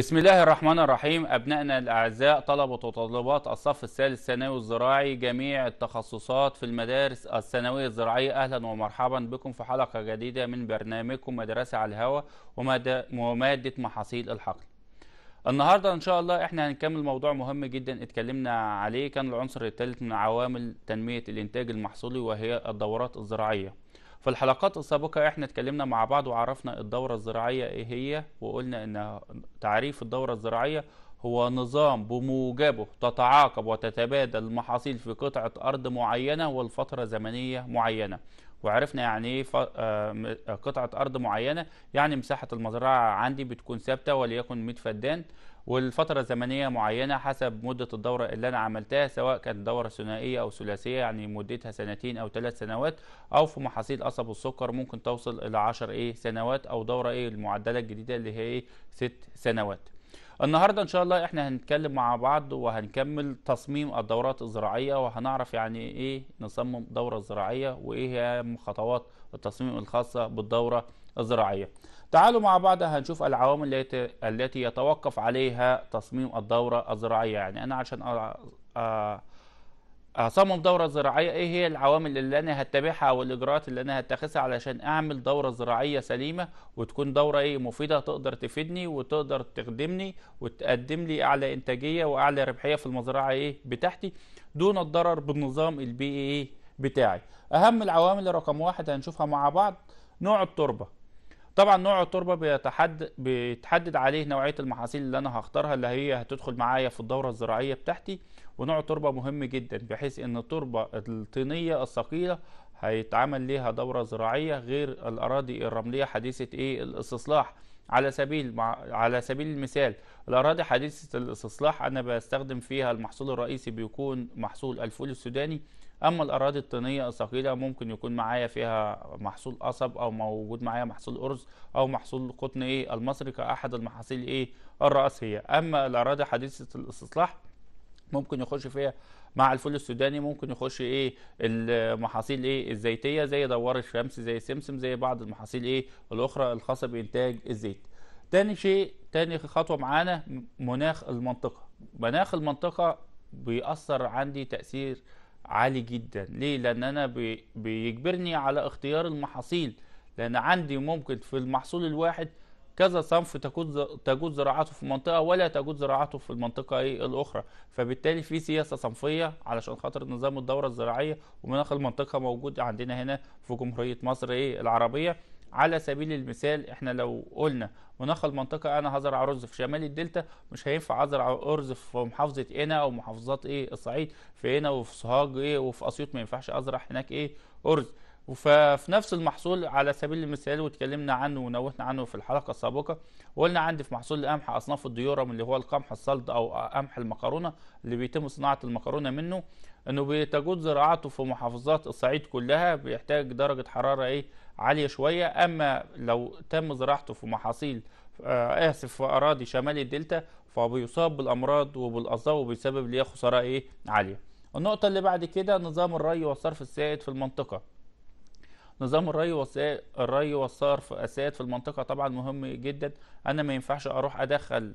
بسم الله الرحمن الرحيم أبنائنا الأعزاء طلبة وطلبات الصف الثالث الثانوي الزراعي جميع التخصصات في المدارس الثانوية الزراعية أهلا ومرحبا بكم في حلقة جديدة من برنامجكم مدرسة على الهواء ومادة محاصيل الحقل النهاردة إن شاء الله إحنا هنكمل موضوع مهم جدا اتكلمنا عليه كان العنصر الثالث من عوامل تنمية الإنتاج المحصولي وهي الدورات الزراعية في الحلقات السابقة احنا اتكلمنا مع بعض وعرفنا الدورة الزراعية ايه هي وقلنا ان تعريف الدورة الزراعية هو نظام بموجبه تتعاقب وتتبادل المحاصيل في قطعة أرض معينة والفترة زمنية معينة وعرفنا يعني ايه آه، قطعة أرض معينة يعني مساحة المزرعة عندي بتكون ثابتة وليكن 100 فدان والفترة زمنية معينة حسب مدة الدورة اللي أنا عملتها سواء كانت دورة ثنائية أو ثلاثية يعني مدتها سنتين أو ثلاث سنوات أو في محاصيل قصب السكر ممكن توصل إلى 10 إيه سنوات أو دورة إيه المعدلة الجديدة اللي هي إيه ست سنوات. النهارده ان شاء الله احنا هنتكلم مع بعض وهنكمل تصميم الدورات الزراعيه وهنعرف يعني ايه نصمم دوره زراعيه وايه هي خطوات التصميم الخاصه بالدوره الزراعيه تعالوا مع بعض هنشوف العوامل التي يتوقف عليها تصميم الدورة الزراعية يعني أنا عشان أصمم دورة زراعية إيه هي العوامل اللي أنا هتبعها أو الإجراءات اللي أنا هتخذها علشان أعمل دورة زراعية سليمة وتكون دورة إيه مفيدة تقدر تفيدني وتقدر تخدمني وتقدم لي أعلى إنتاجية وأعلى ربحية في المزرعة إيه بتاعتي دون الضرر بالنظام البيئي بتاعي أهم العوامل رقم واحد هنشوفها مع بعض نوع التربة طبعا نوع التربه بيتحد بيتحدد عليه نوعيه المحاصيل اللي انا هختارها اللي هي هتدخل معايا في الدوره الزراعيه بتاعتي ونوع التربه مهم جدا بحيث ان التربه الطينيه الثقيله هيتعمل ليها دوره زراعيه غير الاراضي الرمليه حديثه ايه الاستصلاح على سبيل مع على سبيل المثال الاراضي حديثه الاستصلاح انا بستخدم فيها المحصول الرئيسي بيكون محصول الفول السوداني اما الاراضي الطينيه الثقيله ممكن يكون معايا فيها محصول قصب او موجود معايا محصول ارز او محصول قطن ايه المصري كاحد المحاصيل ايه الرئيسيه اما الاراضي حديثه الاستصلاح ممكن يخش فيها مع الفول السوداني ممكن يخش ايه المحاصيل ايه الزيتيه زي دوار الشمس زي سمسم زي بعض المحاصيل ايه الاخرى الخاصه بانتاج الزيت تاني شيء تاني خطوه معانا مناخ المنطقه مناخ المنطقه بيأثر عندي تأثير عالي جدا ليه لان انا بيجبرني على اختيار المحاصيل لان عندي ممكن في المحصول الواحد كذا صنف تجوز زراعته في منطقه ولا تجوز زراعته في المنطقه ايه الاخرى فبالتالي في سياسه صنفيه علشان خاطر نظام الدوره الزراعيه ومناخ المنطقه موجود عندنا هنا في جمهوريه مصر ايه العربيه على سبيل المثال احنا لو قلنا مناخ المنطقة انا هزرع رز في شمال الدلتا مش هينفع ازرع ارز في محافظة هنا او محافظات ايه الصعيد في هنا وفي سوهاج ايه وفي اسيوط ما ينفعش ازرع هناك ايه ارز ففي نفس المحصول على سبيل المثال واتكلمنا عنه ونوهنا عنه في الحلقه السابقه وقلنا عندي في محصول القمح اصناف الديورم اللي هو القمح الصلد او قمح المكرونه اللي بيتم صناعه المكرونه منه انه بتجوز زراعته في محافظات الصعيد كلها بيحتاج درجه حراره ايه عالية شوية أما لو تم زراعته في محاصيل آه، آسف في أراضي شمال الدلتا فبيصاب بالأمراض وبالأصداء وبيسبب ليه خسارة إيه عالية النقطة اللي بعد كده نظام الري والصرف السائد في المنطقة نظام الري الري والصرف السائد في المنطقة طبعا مهم جدا أنا ما ينفعش أروح أدخل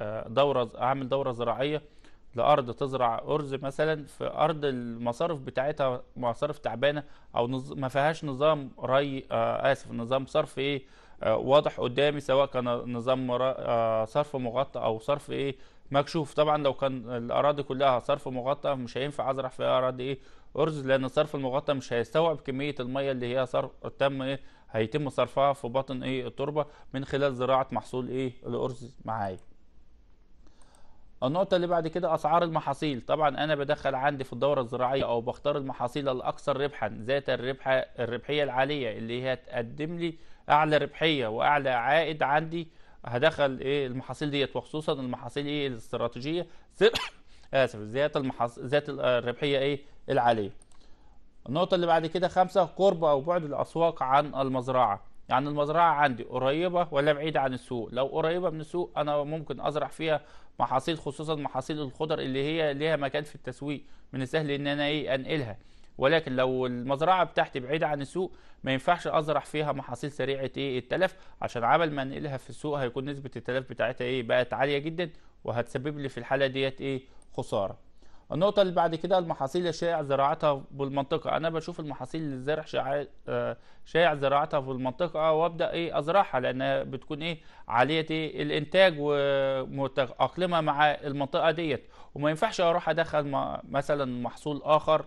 آه، دورة أعمل دورة زراعية لارض تزرع ارز مثلا في ارض المصارف بتاعتها مصارف تعبانه او نظ... ما فيهاش نظام ري آه اسف نظام صرف ايه آه واضح قدامي سواء كان نظام را... آه صرف مغطى او صرف ايه مكشوف طبعا لو كان الاراضي كلها صرف مغطى مش هينفع ازرع فيها اراضي ايه ارز لان الصرف المغطى مش هيستوعب كميه الميه اللي هي صرف تم ايه هيتم صرفها في بطن ايه التربه من خلال زراعه محصول ايه الارز معايا النقطة اللي بعد كده أسعار المحاصيل طبعا أنا بدخل عندي في الدورة الزراعية أو بختار المحاصيل الأكثر ربحا ذات الربح الربحية العالية اللي هي تقدم لي أعلى ربحية وأعلى عائد عندي هدخل إيه المحاصيل ديت وخصوصا المحاصيل إيه الاستراتيجية آسف ذات المحص... ذات الربحية إيه العالية النقطة اللي بعد كده خمسة قرب أو بعد الأسواق عن المزرعة يعني المزرعه عندي قريبه ولا بعيده عن السوق لو قريبه من السوق انا ممكن ازرع فيها محاصيل خصوصا محاصيل الخضر اللي هي ليها مكان في التسويق من السهل ان انا ايه انقلها ولكن لو المزرعه بتاعتي بعيده عن السوق ما ينفعش ازرع فيها محاصيل سريعه ايه التلف عشان عمل ما انقلها في السوق هيكون نسبه التلف بتاعتها ايه بقت عاليه جدا وهتسبب لي في الحاله ديت ايه خساره النقطة اللي بعد كده المحاصيل الشائع زراعتها بالمنطقة أنا بشوف المحاصيل اللي الزرع آه، شائع زراعتها في المنطقة آه، وأبدأ إيه أزرعها لأنها بتكون إيه عالية إيه الإنتاج ومتأقلمة مع المنطقة ديت وما ينفعش أروح أدخل مثلا محصول آخر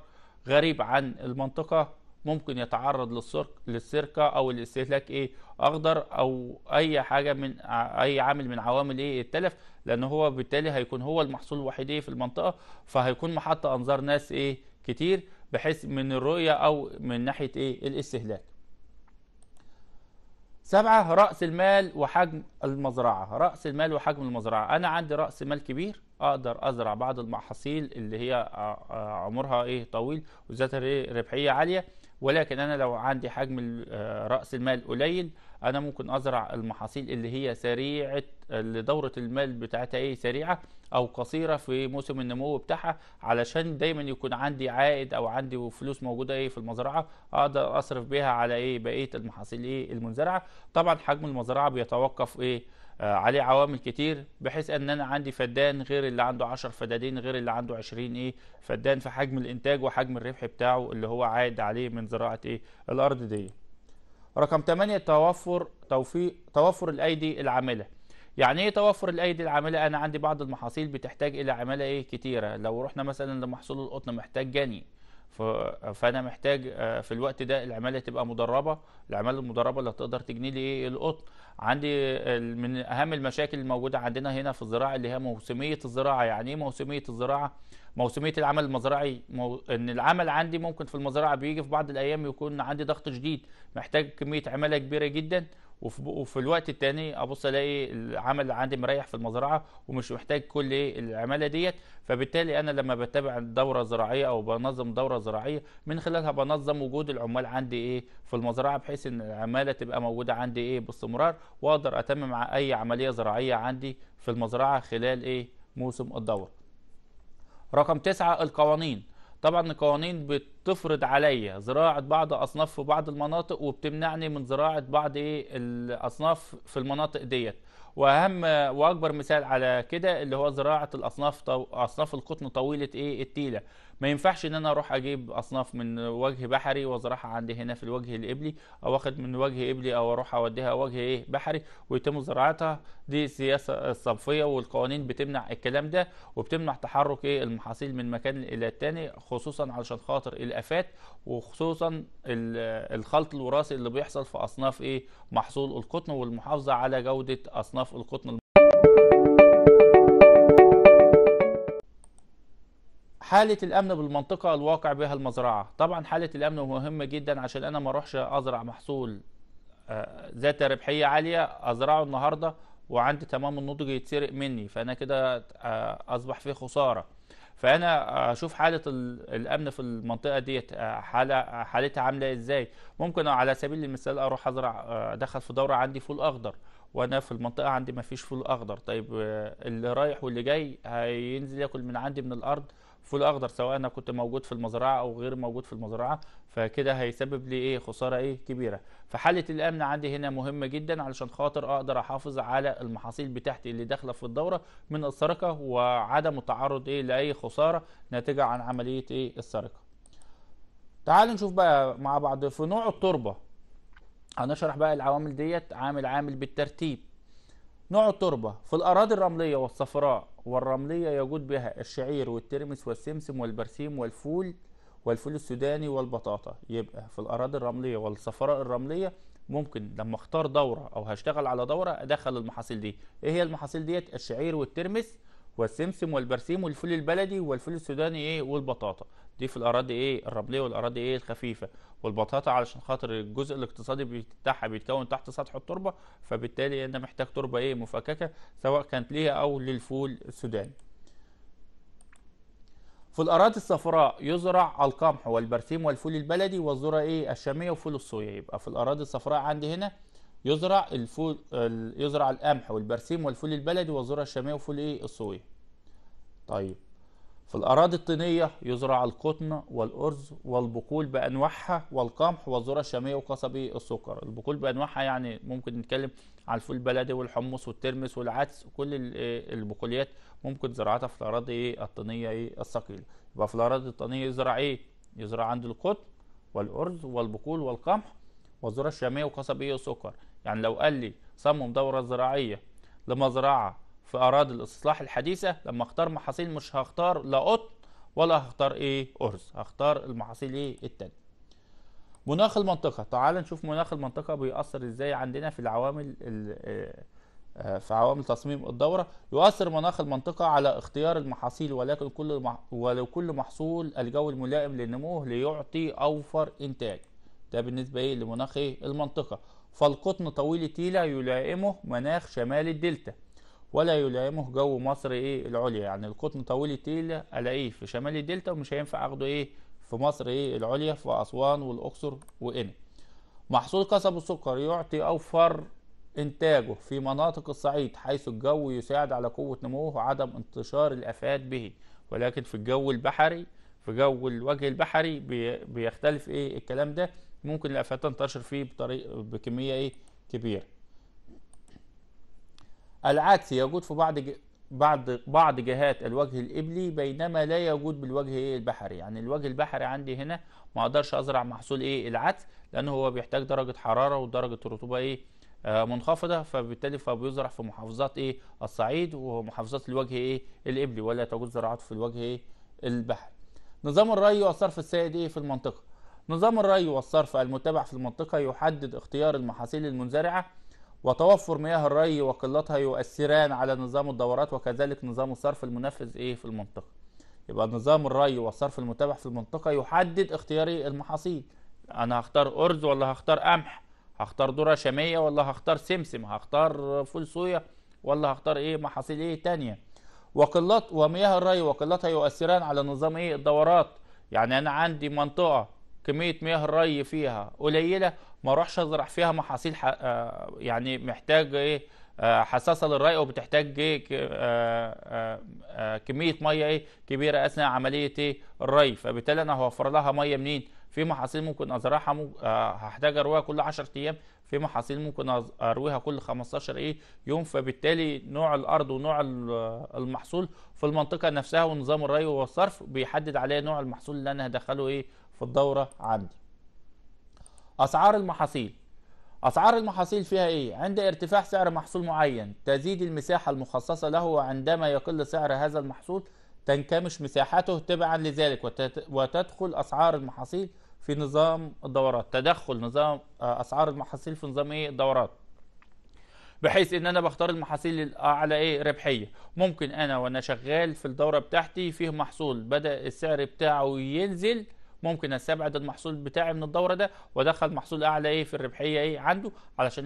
غريب عن المنطقة ممكن يتعرض للسرقه او الاستهلاك ايه اخضر او اي حاجه من اي عامل من عوامل ايه التلف لان هو بالتالي هيكون هو المحصول الوحيد ايه في المنطقه فهيكون محط انظار ناس ايه كتير بحيث من الرؤيه او من ناحيه ايه الاستهلاك سبعة رأس المال وحجم المزرعة رأس المال وحجم المزرعة أنا عندي رأس مال كبير أقدر أزرع بعض المحاصيل اللي هي عمرها إيه طويل وذات ربحية عالية ولكن انا لو عندي حجم آه، راس المال قليل انا ممكن ازرع المحاصيل اللي هي سريعه اللي دوره المال بتاعتها ايه سريعه او قصيره في موسم النمو بتاعها علشان دايما يكون عندي عائد او عندي فلوس موجوده ايه في المزرعه اقدر اصرف بيها على ايه بقيه المحاصيل ايه المنزرعه طبعا حجم المزرعه بيتوقف ايه آه، عليه عوامل كتير بحيث ان انا عندي فدان غير اللي عنده 10 فدادين غير اللي عنده 20 ايه فدان في حجم الانتاج وحجم الربح بتاعه اللي هو عائد عليه من زراعه ايه الارض دي رقم 8 توفر توفيق توفر الايدي العامله يعني ايه توفر الايدي العامله انا عندي بعض المحاصيل بتحتاج الى عماله ايه كتيره لو رحنا مثلا لمحصول القطن محتاج جني فانا محتاج آه، في الوقت ده العماله تبقى مدربه العماله المدربه اللي هتقدر تجني لي القطن عندي من اهم المشاكل الموجوده عندنا هنا في الزراعه اللي هي موسميه الزراعه يعني ايه موسميه الزراعه موسميه العمل المزرعي مو... ان العمل عندي ممكن في المزرعه بيجي في بعض الايام يكون عندي ضغط شديد محتاج كميه عماله كبيره جدا وفي, الوقت التاني ابص الاقي العمل اللي عندي مريح في المزرعه ومش محتاج كل العماله ديت فبالتالي انا لما بتابع دوره زراعيه او بنظم دوره زراعيه من خلالها بنظم وجود العمال عندي ايه في المزرعه بحيث ان العماله تبقى موجوده عندي ايه باستمرار واقدر اتمم اي عمليه زراعيه عندي في المزرعه خلال ايه موسم الدوره رقم تسعة القوانين طبعا القوانين بتفرض عليا زراعه بعض اصناف في بعض المناطق وبتمنعني من زراعه بعض ايه الاصناف في المناطق ديت واهم واكبر مثال على كده اللي هو زراعه الاصناف طو... اصناف القطن طويله ايه التيله ما ينفعش ان انا اروح اجيب اصناف من وجه بحري وازرعها عندي هنا في الوجه الابلي او اخد من وجه ابلي او اروح اوديها وجه ايه بحري ويتم زراعتها دي السياسه الصنفيه والقوانين بتمنع الكلام ده وبتمنع تحرك ايه المحاصيل من مكان الى الثاني خصوصا علشان خاطر الافات وخصوصا الخلط الوراثي اللي بيحصل في اصناف ايه محصول القطن والمحافظه على جوده اصناف القطن حالة الأمن بالمنطقة الواقع بها المزرعة طبعا حالة الأمن مهمة جدا عشان أنا ما أروحش أزرع محصول آه، ذات ربحية عالية أزرعه النهاردة وعندي تمام النضج يتسرق مني فأنا كده آه، أصبح في خسارة فأنا أشوف حالة الأمن في المنطقة ديت آه، حالة حالتها عاملة إزاي ممكن على سبيل المثال أروح أزرع أدخل في دورة عندي فول أخضر وانا في المنطقه عندي ما فيش فول اخضر طيب اللي رايح واللي جاي هينزل ياكل من عندي من الارض فول اخضر سواء انا كنت موجود في المزرعه او غير موجود في المزرعه فكده هيسبب لي ايه خساره ايه كبيره فحاله الامن عندي هنا مهمه جدا علشان خاطر اقدر احافظ على المحاصيل بتاعتي اللي داخله في الدوره من السرقه وعدم التعرض ايه لاي خساره ناتجه عن عمليه ايه السرقه تعالوا نشوف بقى مع بعض في نوع التربه هنشرح بقى العوامل ديت عامل عامل بالترتيب نوع التربة في الأراضي الرملية والصفراء والرملية يجود بها الشعير والترمس والسمسم والبرسيم والفول والفول السوداني والبطاطا يبقى في الأراضي الرملية والصفراء الرملية ممكن لما اختار دورة أو هشتغل على دورة أدخل المحاصيل دي إيه هي المحاصيل ديت الشعير والترمس والسمسم والبرسيم والفول البلدي والفول السوداني إيه والبطاطا دي في الاراضي ايه الرمليه والاراضي ايه الخفيفه والبطاطا علشان خاطر الجزء الاقتصادي بتاعها بيتكون تحت سطح التربه فبالتالي انا محتاج تربه ايه مفككه سواء كانت ليها او للفول السوداني في الأراضي الصفراء يزرع القمح والبرسيم والفول البلدي والذرة إيه الشامية وفول الصويا يبقى في الأراضي الصفراء عندي هنا يزرع الفول يزرع القمح والبرسيم والفول البلدي والذرة الشامية وفول إيه الصويا. طيب في الأراضي الطينية يزرع القطن والأرز والبقول بأنواعها والقمح والذرة الشامية وقصبي السكر البقول بأنواعها يعني ممكن نتكلم على الفول البلدي والحمص والترمس والعدس كل آه، البقوليات ممكن زراعتها في الأراضي الطينية الثقيلة يبقى في الأراضي الطينية يزرع إيه؟ يزرع عند القطن والأرز والبقول والقمح والذرة الشامية وقصبي السكر يعني لو قال لي صمم دورة زراعية لمزرعة في اراضي الاصلاح الحديثه لما اختار محاصيل مش هختار لا قطن ولا هختار ايه ارز هختار المحاصيل ايه التانية مناخ المنطقه تعال نشوف مناخ المنطقه بيأثر ازاي عندنا في العوامل آه، آه، في عوامل تصميم الدوره يؤثر مناخ المنطقه على اختيار المحاصيل ولكن كل ولكل محصول الجو الملائم لنموه ليعطي اوفر انتاج ده بالنسبه ايه لمناخ إيه؟ المنطقه فالقطن طويل التيله يلائمه مناخ شمال الدلتا ولا يلائمه جو مصر ايه العليا يعني القطن طويل التيل الاقيه في شمال الدلتا ومش هينفع اخده ايه في مصر ايه العليا في اسوان والاقصر وقنا محصول قصب السكر يعطي اوفر انتاجه في مناطق الصعيد حيث الجو يساعد على قوه نموه وعدم انتشار الافات به ولكن في الجو البحري في جو الوجه البحري بيختلف ايه الكلام ده ممكن الافات تنتشر فيه بطريقة بكميه ايه كبيره العكس يوجد في بعض بعض بعض جهات الوجه الإبلي بينما لا يوجد بالوجه إيه البحري يعني الوجه البحري عندي هنا ما أقدرش أزرع محصول إيه العدس لأن هو بيحتاج درجة حرارة ودرجة رطوبة إيه آه منخفضة فبالتالي فبيزرع في محافظات إيه الصعيد ومحافظات الوجه إيه الإبلي ولا توجد زراعته في الوجه إيه البحري نظام الري والصرف السائد إيه في المنطقة نظام الري والصرف المتبع في المنطقة يحدد اختيار المحاصيل المنزرعة وتوفر مياه الري وقلتها يؤثران على نظام الدورات وكذلك نظام الصرف المنفذ ايه في المنطقه يبقى نظام الري والصرف المتابع في المنطقه يحدد اختياري المحاصيل انا هختار ارز ولا هختار قمح هختار ذره شاميه ولا هختار سمسم هختار فول صويا ولا هختار ايه محاصيل ايه تانية وقلت ومياه الري وقلتها يؤثران على نظام ايه الدورات يعني انا عندي منطقه كميه مياه الري فيها قليله ما اروحش ازرع فيها محاصيل آه، يعني محتاج ايه آه، حساسه للري وبتحتاج ايه آه، كميه ميه ايه كبيره اثناء عمليه ايه الري فبالتالي انا هوفر لها ميه منين في محاصيل ممكن ازرعها آه، هحتاج ارويها كل 10 ايام في محاصيل ممكن ارويها كل 15 ايه يوم فبالتالي نوع الارض ونوع المحصول في المنطقه نفسها ونظام الري والصرف بيحدد عليه نوع المحصول اللي انا هدخله ايه في الدوره عندي اسعار المحاصيل أسعار المحاصيل فيها إيه؟ عند ارتفاع سعر محصول معين تزيد المساحة المخصصة له وعندما يقل سعر هذا المحصول تنكمش مساحته تبعا لذلك وتدخل أسعار المحاصيل في نظام الدورات تدخل نظام آه، أسعار المحاصيل في نظام إيه الدورات بحيث ان انا بختار المحاصيل آه، على ايه ربحيه ممكن انا وانا شغال في الدوره بتاعتي فيه محصول بدا السعر بتاعه ينزل ممكن استبعد المحصول بتاعي من الدوره ده وادخل محصول اعلى ايه في الربحيه ايه عنده علشان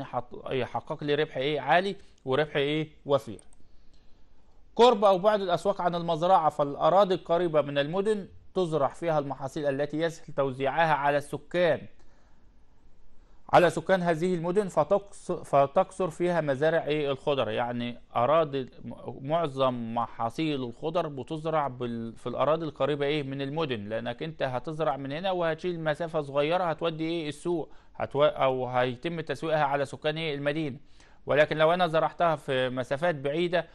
يحقق لي ربح ايه عالي وربح ايه وفير قرب أو بعد الأسواق عن المزرعة فالأراضي القريبة من المدن تزرع فيها المحاصيل التي يسهل توزيعها على السكان على سكان هذه المدن فتكثر فيها مزارع الخضر يعني أراضي معظم محاصيل الخضر بتزرع في الأراضي القريبة إيه من المدن لأنك أنت هتزرع من هنا وهتشيل مسافة صغيرة هتودي إيه السوق هتو... أو هيتم تسويقها على سكان إيه المدينة ولكن لو أنا زرعتها في مسافات بعيدة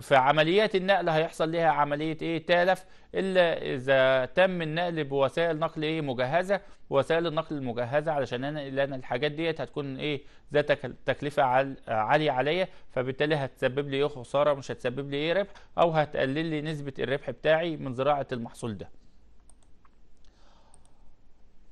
في عمليات النقل هيحصل لها عملية ايه تالف الا اذا تم النقل بوسائل نقل ايه مجهزة وسائل النقل المجهزة علشان انا لان الحاجات ديت هتكون ايه ذات تكلفة عالية عليا فبالتالي هتسبب لي ايه خسارة مش هتسبب لي ايه ربح او هتقلل لي نسبة الربح بتاعي من زراعة المحصول ده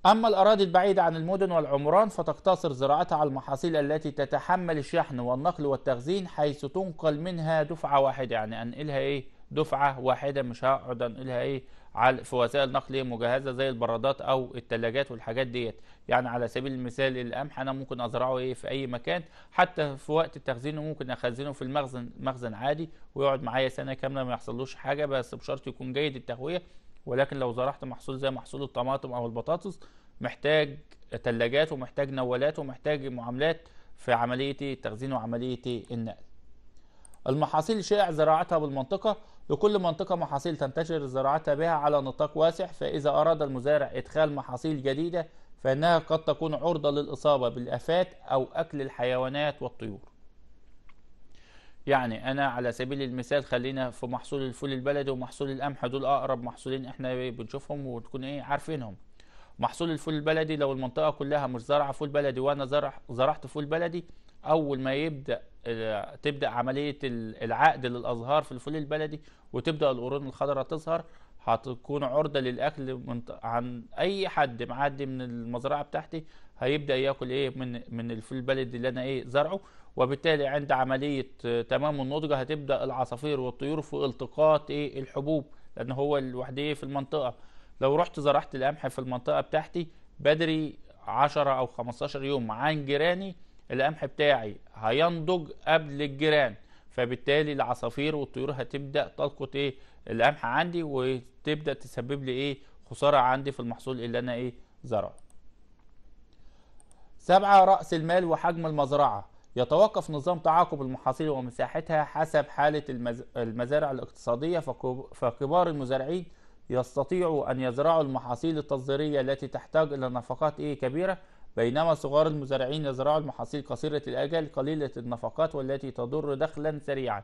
أما الأراضي البعيدة عن المدن والعمران فتقتصر زراعتها على المحاصيل التي تتحمل الشحن والنقل والتخزين حيث تنقل منها دفعة واحدة يعني أنقلها إيه دفعة واحدة مش هقعد أنقلها إيه على في وسائل نقل إيه؟ مجهزة زي البرادات أو الثلاجات والحاجات ديت يعني على سبيل المثال القمح أنا ممكن أزرعه إيه في أي مكان حتى في وقت تخزينه ممكن أخزنه في المخزن مخزن عادي ويقعد معايا سنة كاملة ما يحصلوش حاجة بس بشرط يكون جيد التهوية ولكن لو زرعت محصول زي محصول الطماطم او البطاطس محتاج ثلاجات ومحتاج نوالات ومحتاج معاملات في عمليه التخزين وعمليه النقل المحاصيل شائع زراعتها بالمنطقة لكل منطقة محاصيل تنتشر زراعتها بها على نطاق واسع فإذا أراد المزارع إدخال محاصيل جديدة فإنها قد تكون عرضة للإصابة بالآفات أو أكل الحيوانات والطيور يعني انا على سبيل المثال خلينا في محصول الفول البلدي ومحصول القمح دول اقرب محصولين احنا بنشوفهم وتكون ايه عارفينهم محصول الفول البلدي لو المنطقه كلها مش زارعه فول بلدي وانا زرع زرعت فول بلدي اول ما يبدا آه، تبدا عمليه العقد للازهار في الفول البلدي وتبدا القرون الخضراء تظهر هتكون عرضه للاكل من عن اي حد معدي من المزرعه بتاعتي هيبدا ياكل ايه من من الفول البلدي اللي انا ايه زرعه وبالتالي عند عملية آه، تمام النضج هتبدأ العصافير والطيور في التقاط ايه الحبوب لأن هو الوحدية في المنطقة لو رحت زرعت القمح في المنطقة بتاعتي بدري 10 أو 15 يوم عن جيراني القمح بتاعي هينضج قبل الجيران فبالتالي العصافير والطيور هتبدأ تلقط ايه القمح عندي وتبدأ تسبب لي ايه خسارة عندي في المحصول اللي أنا ايه زرعه. سبعة رأس المال وحجم المزرعة يتوقف نظام تعاقب المحاصيل ومساحتها حسب حالة المزارع الاقتصادية فكبار المزارعين يستطيعوا أن يزرعوا المحاصيل التصديرية التي تحتاج إلى نفقات إيه كبيرة بينما صغار المزارعين يزرعوا المحاصيل قصيرة الأجل قليلة النفقات والتي تضر دخلا سريعا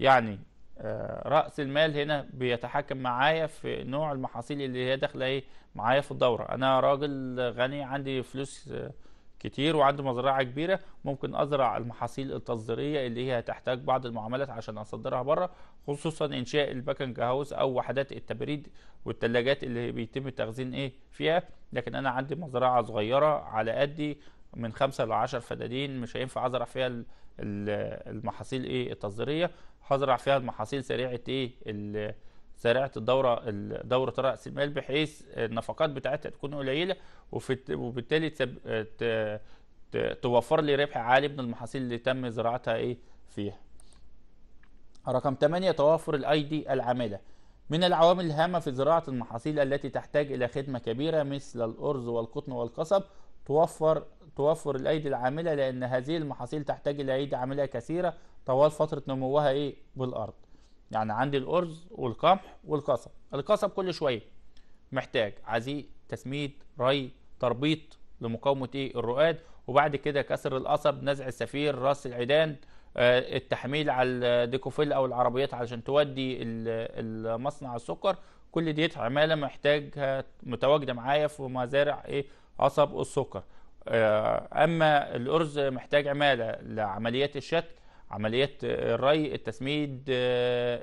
يعني آه، رأس المال هنا بيتحكم معايا في نوع المحاصيل اللي هي داخلة إيه معايا في الدورة أنا راجل غني عندي فلوس آه، كتير وعندي مزرعه كبيره ممكن ازرع المحاصيل التصديريه اللي هي هتحتاج بعض المعاملات عشان اصدرها بره خصوصا انشاء الباكنج هاوس او وحدات التبريد والتلاجات اللي بيتم التخزين ايه فيها لكن انا عندي مزرعه صغيره على قدي من خمسة ل 10 فدادين مش هينفع ازرع فيها المحاصيل ايه التصديريه هزرع فيها المحاصيل سريعه ايه سريعه الدوره دوره راس المال بحيث النفقات بتاعتها تكون قليله وبالتالي توفر لي ربح عالي من المحاصيل اللي تم زراعتها ايه فيها. رقم 8 توافر الايدي العامله من العوامل الهامه في زراعه المحاصيل التي تحتاج الى خدمه كبيره مثل الارز والقطن والقصب توفر توفر الايدي العامله لان هذه المحاصيل تحتاج الى ايدي عامله كثيره طوال فتره نموها ايه بالارض. يعني عندي الأرز والقمح والقصب القصب كل شوية محتاج عزيق تسميد ري تربيط لمقاومة إيه الرؤاد وبعد كده كسر القصب نزع السفير راس العيدان آه، التحميل على الديكوفيل او العربيات علشان تودي المصنع السكر كل ديت عماله محتاجها متواجده معايا في مزارع ايه قصب السكر آه، اما الارز محتاج عماله لعمليات الشتل عمليات الري التسميد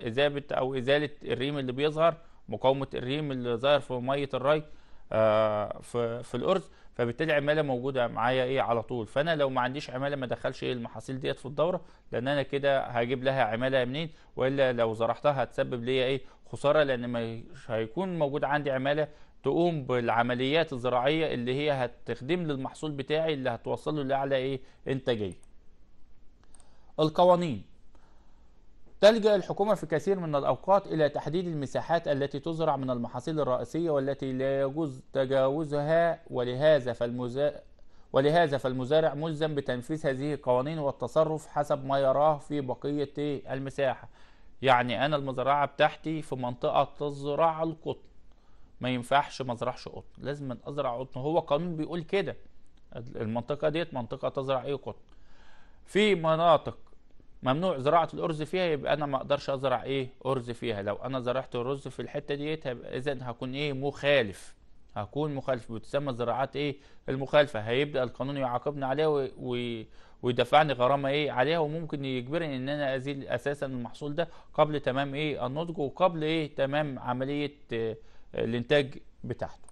اذابه آه، او ازاله الريم اللي بيظهر مقاومه الريم اللي ظاهر في ميه الري آه، في في الارز فبالتالي عماله موجوده معايا ايه على طول فانا لو ما عنديش عماله ما ادخلش ايه المحاصيل ديت في الدوره لان انا كده هجيب لها عماله منين والا لو زرعتها هتسبب ليا ايه خساره لان مش هيكون موجود عندي عماله تقوم بالعمليات الزراعيه اللي هي هتخدم للمحصول بتاعي اللي هتوصله لاعلى ايه انتاجيه القوانين تلجأ الحكومة في كثير من الأوقات إلى تحديد المساحات التي تزرع من المحاصيل الرئيسية والتي لا يجوز تجاوزها ولهذا فالمزا ولهذا فالمزارع ملزم بتنفيذ هذه القوانين والتصرف حسب ما يراه في بقية المساحة يعني أنا المزرعة بتاعتي في منطقة تزرع القطن ما ينفعش ما ازرعش قطن لازم أزرع قطن هو قانون بيقول كده المنطقة ديت منطقة تزرع أي قطن في مناطق ممنوع زراعه الارز فيها يبقى انا ما اقدرش ازرع ايه ارز فيها لو انا زرعت الرز في الحته ديت اذا هكون ايه مخالف هكون مخالف بتسمى الزراعات ايه المخالفه هيبدا القانون يعاقبني عليها ويدفعني غرامه ايه عليها وممكن يجبرني ان انا ازيل اساسا المحصول ده قبل تمام ايه النضج وقبل ايه تمام عمليه آه، الانتاج بتاعته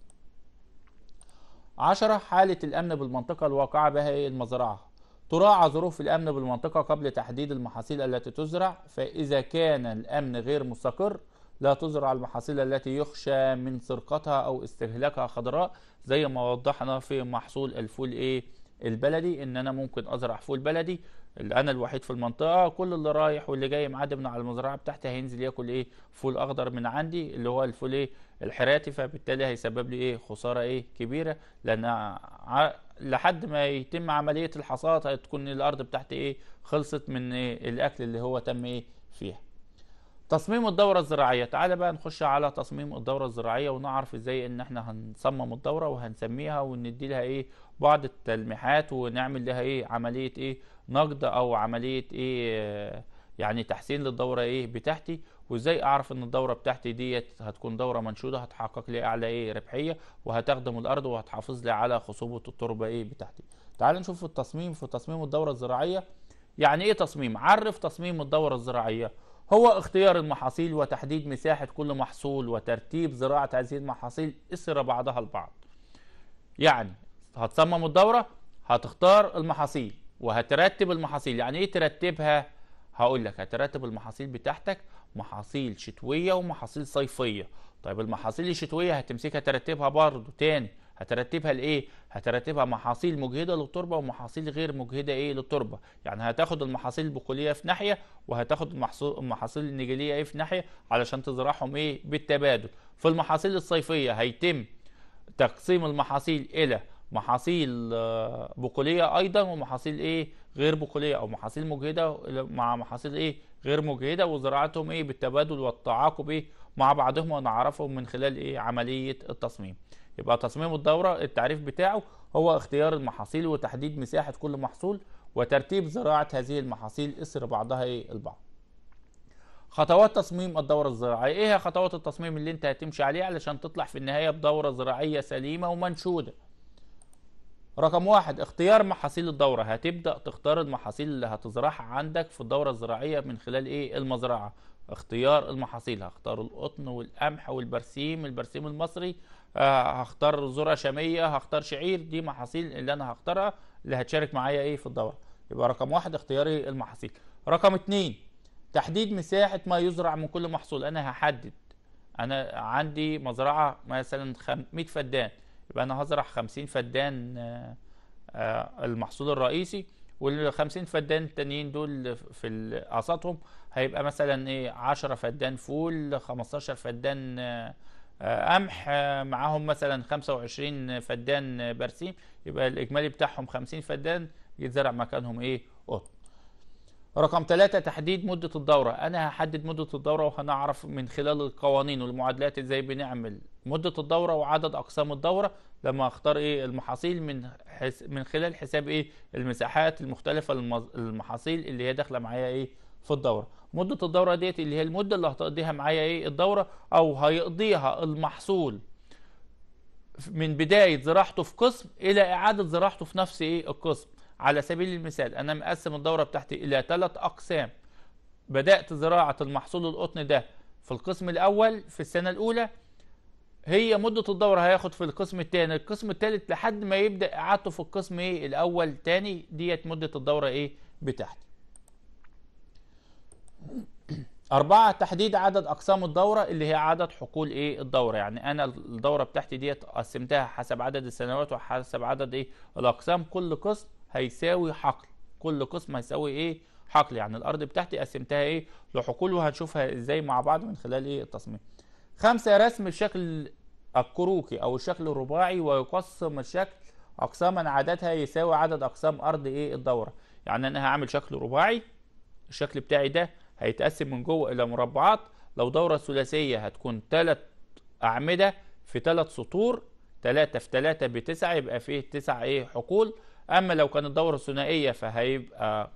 عشرة حالة الأمن بالمنطقة الواقعة بها إيه المزرعة تراعى ظروف الأمن بالمنطقة قبل تحديد المحاصيل التي تزرع فإذا كان الأمن غير مستقر لا تزرع المحاصيل التي يخشى من سرقتها أو استهلاكها خضراء زي ما وضحنا في محصول الفول إيه البلدي إن أنا ممكن أزرع فول بلدي اللي أنا الوحيد في المنطقة كل اللي رايح واللي جاي معدي من على المزرعة بتاعتي هينزل ياكل إيه فول أخضر من عندي اللي هو الفول إيه الحراتي فبالتالي هيسبب لي إيه خسارة إيه كبيرة لأن لحد ما يتم عمليه الحصاد هتكون الارض بتاعت ايه خلصت من إيه الاكل اللي هو تم ايه فيها تصميم الدوره الزراعيه تعالى بقى نخش على تصميم الدوره الزراعيه ونعرف ازاي ان احنا هنصمم الدوره وهنسميها وندي لها ايه بعض التلميحات ونعمل لها ايه عمليه ايه نقد او عمليه ايه يعني تحسين للدوره ايه بتاعتي وازاي اعرف ان الدوره بتاعتي ديت هتكون دوره منشوده هتحقق لي اعلى ايه ربحيه وهتخدم الارض وهتحافظ لي على خصوبه التربه ايه بتاعتي تعال نشوف التصميم في تصميم الدوره الزراعيه يعني ايه تصميم عرف تصميم الدوره الزراعيه هو اختيار المحاصيل وتحديد مساحه كل محصول وترتيب زراعه هذه المحاصيل اسر بعضها البعض يعني هتصمم الدوره هتختار المحاصيل وهترتب المحاصيل يعني ايه ترتبها هقول لك هترتب المحاصيل بتاعتك محاصيل شتويه ومحاصيل صيفيه طيب المحاصيل الشتويه هتمسكها ترتبها برضو تاني هترتبها لايه هترتبها محاصيل مجهده للتربه ومحاصيل غير مجهده ايه للتربه يعني هتاخد المحاصيل البقوليه في ناحيه وهتاخد المحاصيل النجيليه ايه في ناحيه علشان تزرعهم ايه بالتبادل في المحاصيل الصيفيه هيتم تقسيم المحاصيل الى محاصيل آه، بقوليه ايضا ومحاصيل ايه غير بقوليه او محاصيل مجهده مع محاصيل ايه غير مجهده وزراعتهم ايه بالتبادل والتعاقب ايه مع بعضهم ونعرفهم من خلال ايه عمليه التصميم يبقى تصميم الدوره التعريف بتاعه هو اختيار المحاصيل وتحديد مساحه كل محصول وترتيب زراعه هذه المحاصيل اسر بعضها ايه البعض خطوات تصميم الدوره الزراعيه ايه هي خطوات التصميم اللي انت هتمشي عليها علشان تطلع في النهايه بدوره زراعيه سليمه ومنشوده رقم واحد اختيار محاصيل الدورة هتبدأ تختار المحاصيل اللي هتزرعها عندك في الدورة الزراعية من خلال ايه المزرعة اختيار المحاصيل هختار القطن والقمح والبرسيم البرسيم المصري آه، هختار ذرة شامية هختار شعير دي محاصيل اللي انا هختارها اللي هتشارك معايا ايه في الدورة يبقى رقم واحد اختياري إيه؟ المحاصيل رقم اتنين تحديد مساحة ما يزرع من كل محصول انا هحدد انا عندي مزرعة مثلا 100 فدان يبقى انا هزرع 50 فدان آه، آه، المحصول الرئيسي وال 50 فدان التانيين دول في اقساطهم هيبقى مثلا ايه 10 فدان فول 15 فدان آه، قمح معاهم مثلا 25 فدان برسيم يبقى الاجمالي بتاعهم 50 فدان يتزرع مكانهم ايه قطن رقم ثلاثة تحديد مدة الدورة أنا هحدد مدة الدورة وهنعرف من خلال القوانين والمعادلات إزاي بنعمل مدة الدورة وعدد أقسام الدورة لما أختار إيه المحاصيل من حس من خلال حساب إيه المساحات المختلفة المحاصيل اللي هي داخلة معايا إيه في الدورة مدة الدورة ديت اللي هي المدة اللي هتقضيها معايا إيه الدورة أو هيقضيها المحصول من بداية زراعته في قسم إلى إعادة زراعته في نفس إيه القسم على سبيل المثال أنا مقسم الدورة بتاعتي إلى ثلاث أقسام بدأت زراعة المحصول القطن ده في القسم الأول في السنة الأولى هي مدة الدورة هياخد في القسم الثاني القسم الثالث لحد ما يبدأ إعادته في القسم إيه الأول تاني ديت مدة الدورة إيه بتاعتي أربعة تحديد عدد أقسام الدورة اللي هي عدد حقول إيه الدورة يعني أنا الدورة بتاعتي ديت قسمتها حسب عدد السنوات وحسب عدد إيه الأقسام كل قسم هيساوي حقل كل قسم هيساوي ايه حقل يعني الارض بتاعتي قسمتها ايه لحقول وهنشوفها ازاي مع بعض من خلال ايه التصميم خمسة رسم الشكل الكروكي او الشكل الرباعي ويقسم الشكل اقساما عددها يساوي عدد اقسام ارض ايه الدوره يعني انا هعمل شكل رباعي الشكل بتاعي ده هيتقسم من جوه الى مربعات لو دوره ثلاثيه هتكون ثلاث اعمده في ثلاث سطور 3 في 3 بتسعة يبقى فيه تسع ايه حقول اما لو كانت دوره ثنائيه فهيبقى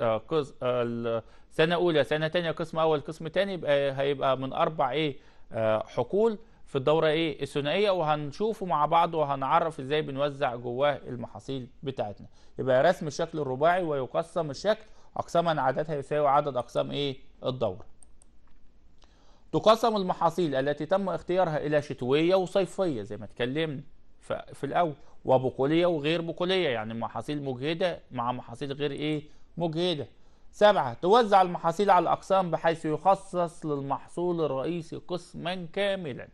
آه، آه، سنه اولى سنه ثانيه قسم اول قسم ثاني يبقى هيبقى من اربع ايه آه، حقول في الدوره ايه الثنائيه وهنشوفه مع بعض وهنعرف ازاي بنوزع جواه المحاصيل بتاعتنا يبقى رسم الشكل الرباعي ويقسم الشكل اقساما عددها يساوي عدد اقسام ايه الدوره تقسم المحاصيل التي تم اختيارها الى شتويه وصيفيه زي ما اتكلمنا في الاول وبقولية وغير بقولية يعني محاصيل مجهدة مع محاصيل غير إيه مجهدة سبعة توزع المحاصيل على الأقسام بحيث يخصص للمحصول الرئيسي قسما كاملا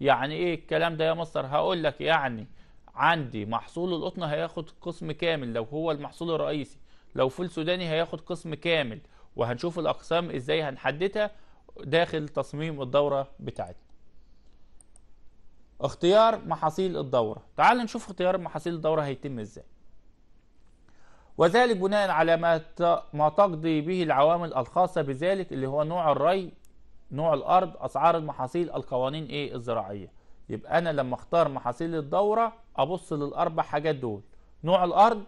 يعني إيه الكلام ده يا مصر هقول لك يعني عندي محصول القطن هياخد قسم كامل لو هو المحصول الرئيسي لو فول سوداني هياخد قسم كامل وهنشوف الأقسام إزاي هنحددها داخل تصميم الدورة بتاعتنا اختيار محاصيل الدورة تعال نشوف اختيار محاصيل الدورة هيتم ازاي وذلك بناء على ما ما تقضي به العوامل الخاصة بذلك اللي هو نوع الري نوع الأرض أسعار المحاصيل القوانين إيه الزراعية يبقى أنا لما أختار محاصيل الدورة أبص للأربع حاجات دول نوع الأرض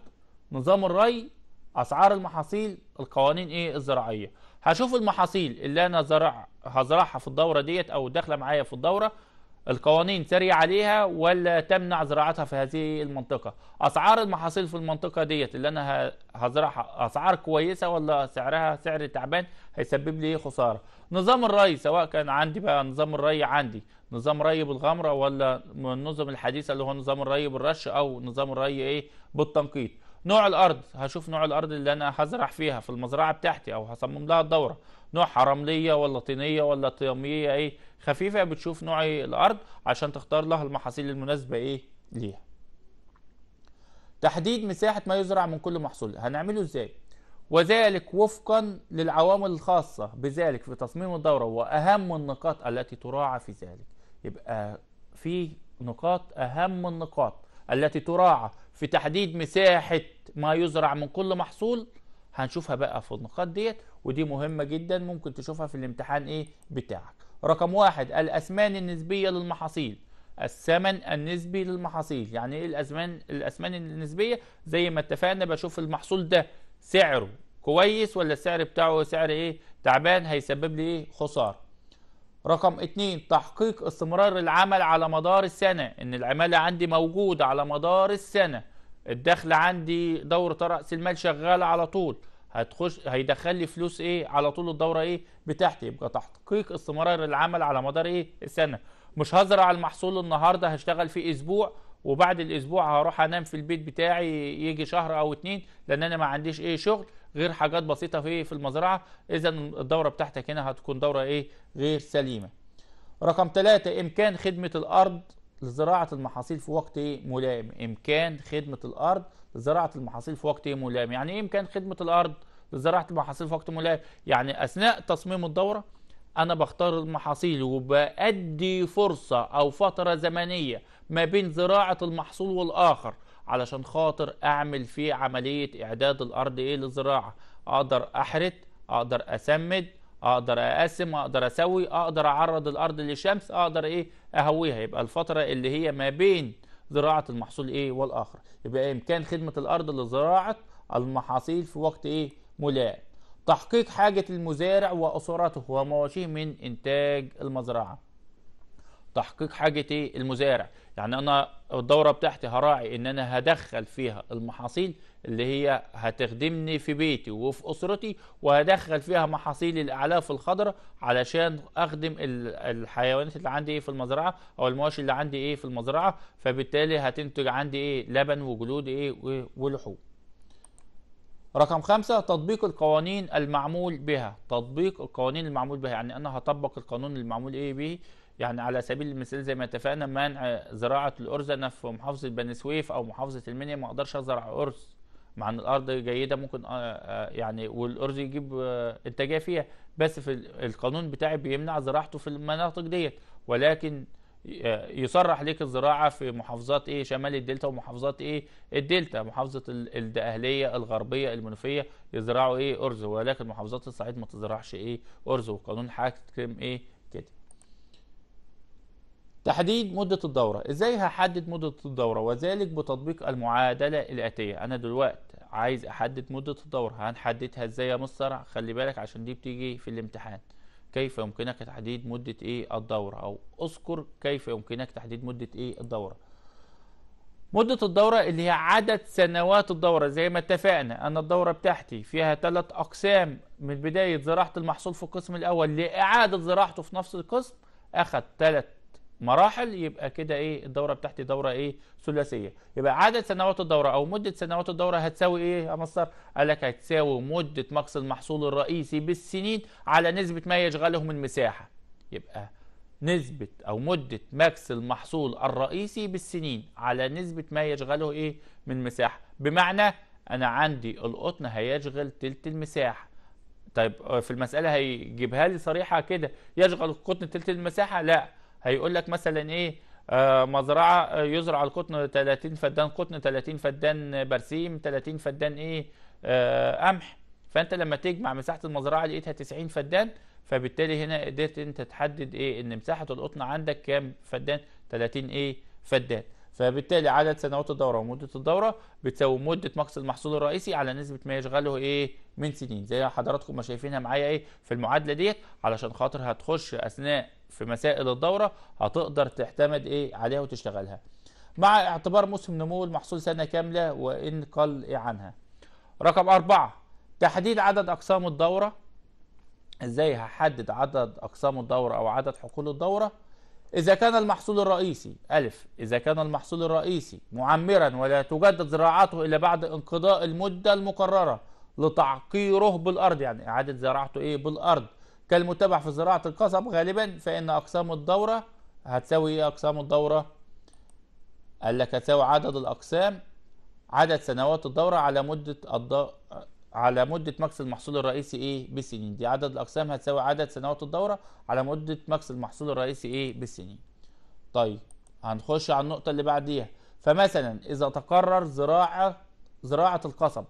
نظام الري أسعار المحاصيل القوانين إيه الزراعية هشوف المحاصيل اللي أنا زرع هزرعها في الدورة ديت أو داخلة معايا في الدورة القوانين تري عليها ولا تمنع زراعتها في هذه المنطقة أسعار المحاصيل في المنطقة ديت اللي أنا هزرعها أسعار كويسة ولا سعرها سعر تعبان هيسبب لي خسارة نظام الري سواء كان عندي بقى نظام الري عندي نظام ري بالغمرة ولا النظم الحديثة اللي هو نظام الري بالرش أو نظام الري إيه بالتنقيط نوع الأرض هشوف نوع الأرض اللي أنا هزرع فيها في المزرعة بتاعتي أو هصمم لها الدورة نوع حرمليه ولا طينيه ولا طياميه ايه خفيفه بتشوف نوع إيه؟ الارض عشان تختار لها المحاصيل المناسبه ايه ليها تحديد مساحه ما يزرع من كل محصول هنعمله ازاي وذلك وفقا للعوامل الخاصه بذلك في تصميم الدوره واهم النقاط التي تراعى في ذلك يبقى في نقاط اهم النقاط التي تراعى في تحديد مساحه ما يزرع من كل محصول هنشوفها بقى في النقاط ديت ودي مهمة جدا ممكن تشوفها في الامتحان ايه بتاعك رقم واحد الأثمان النسبية للمحاصيل الثمن النسبي للمحاصيل يعني ايه الأثمان الأثمان النسبية زي ما اتفقنا بشوف المحصول ده سعره كويس ولا السعر بتاعه سعر ايه تعبان هيسبب لي ايه خسارة رقم اتنين تحقيق استمرار العمل على مدار السنة ان العمالة عندي موجودة على مدار السنة الدخل عندي دورة رأس المال شغالة على طول هتخش هيدخل لي فلوس ايه على طول الدوره ايه بتاعتي يبقى تحقيق استمرار العمل على مدار ايه السنه مش هزرع المحصول النهارده هشتغل فيه اسبوع وبعد الاسبوع هروح انام في البيت بتاعي يجي شهر او اتنين لان انا ما عنديش ايه شغل غير حاجات بسيطه في إيه؟ في المزرعه اذا الدوره بتاعتك هنا هتكون دوره ايه غير سليمه رقم ثلاثة امكان خدمه الارض لزراعه المحاصيل في وقت ايه ملائم امكان خدمه الارض لزراعه المحاصيل في وقت ملائم يعني ايه امكان خدمه الارض لزراعه المحاصيل في وقت ملائم يعني اثناء تصميم الدوره انا بختار المحاصيل وبادي فرصه او فتره زمنيه ما بين زراعه المحصول والاخر علشان خاطر اعمل فيه عمليه اعداد الارض ايه للزراعه اقدر احرث اقدر اسمد اقدر اقسم اقدر اسوي اقدر اعرض الارض للشمس اقدر ايه اهويها يبقى الفتره اللي هي ما بين زراعه المحصول ايه والاخر يبقى إيه؟ امكان خدمه الارض لزراعه المحاصيل في وقت ايه ملائم تحقيق حاجه المزارع واسرته ومواشيه من انتاج المزرعه تحقيق حاجة ايه المزارع يعني انا الدورة بتاعتي هراعي ان انا هدخل فيها المحاصيل اللي هي هتخدمني في بيتي وفي اسرتي وهدخل فيها محاصيل الاعلاف الخضراء علشان اخدم الحيوانات اللي عندي ايه في المزرعة او المواشي اللي عندي ايه في المزرعة فبالتالي هتنتج عندي ايه لبن وجلود ايه ولحوم رقم خمسة تطبيق القوانين المعمول بها تطبيق القوانين المعمول بها يعني انا هطبق القانون المعمول ايه به يعني على سبيل المثال زي ما اتفقنا منع زراعه الارز انا في محافظه بني سويف او محافظه المنيا ما اقدرش ازرع ارز مع ان الارض جيده ممكن آه، آه، يعني والارز يجيب آه، انتاجيه فيها بس في القانون بتاعي بيمنع زراعته في المناطق ديت ولكن يصرح ليك الزراعه في محافظات ايه شمال الدلتا ومحافظات ايه الدلتا محافظه الدقهليه الغربيه المنوفيه يزرعوا ايه ارز ولكن محافظات الصعيد ما تزرعش ايه ارز والقانون حاكم ايه تحديد مدة الدورة ازاي هحدد مدة الدورة وذلك بتطبيق المعادلة الآتية انا دلوقتي عايز احدد مدة الدورة هنحددها ازاي يا مستر خلي بالك عشان دي بتيجي في الامتحان كيف يمكنك تحديد مدة ايه الدورة او اذكر كيف يمكنك تحديد مدة ايه الدورة مدة الدورة اللي هي عدد سنوات الدورة زي ما اتفقنا أن الدورة بتاعتي فيها ثلاث أقسام من بداية زراعة المحصول في القسم الأول لإعادة زراعته في نفس القسم أخذ ثلاث مراحل يبقى كده ايه الدوره بتاعتي دوره ايه ثلاثيه يبقى عدد سنوات الدوره او مده سنوات الدوره هتساوي ايه يا مصر قال لك هتساوي مده مقص المحصول الرئيسي بالسنين على نسبه ما يشغله من مساحه يبقى نسبة أو مدة ماكس المحصول الرئيسي بالسنين على نسبة ما يشغله إيه من مساحة بمعنى أنا عندي القطن هيشغل تلت المساحة طيب آه، في المسألة هيجيبها لي صريحة كده يشغل القطن تلت المساحة لا هيقول لك مثلا ايه آه مزرعه آه، يزرع القطن 30 فدان قطن 30 فدان برسيم 30 فدان ايه آه قمح فانت لما تجمع مساحه المزرعه لقيتها 90 فدان فبالتالي هنا قدرت انت تحدد ايه ان مساحه القطن عندك كام فدان 30 ايه فدان فبالتالي عدد سنوات الدوره ومده الدوره بتساوي مده مقص المحصول الرئيسي على نسبه ما يشغله ايه من سنين زي حضراتكم ما شايفينها معايا ايه في المعادله ديت علشان خاطر هتخش اثناء في مسائل الدوره هتقدر تعتمد ايه عليها وتشتغلها مع اعتبار موسم نمو المحصول سنه كامله وان قل إيه عنها رقم أربعة تحديد عدد أقسام الدورة إزاي هحدد عدد أقسام الدورة أو عدد حقول الدورة إذا كان المحصول الرئيسي ألف إذا كان المحصول الرئيسي معمرا ولا تجدد زراعته إلا بعد انقضاء المدة المقررة لتعقيره بالأرض يعني إعادة زراعته إيه بالأرض كالمتبع في زراعة القصب غالبا فإن أقسام الدورة هتساوي إيه أقسام الدورة؟ قال لك هتساوي عدد الأقسام عدد سنوات الدورة على مدة الد... على مدة مكس المحصول الرئيسي إيه بسنين دي عدد الأقسام هتساوي عدد سنوات الدورة على مدة مكس المحصول الرئيسي إيه بسنين طيب هنخش على النقطة اللي بعديها فمثلا إذا تقرر زراعة زراعة القصب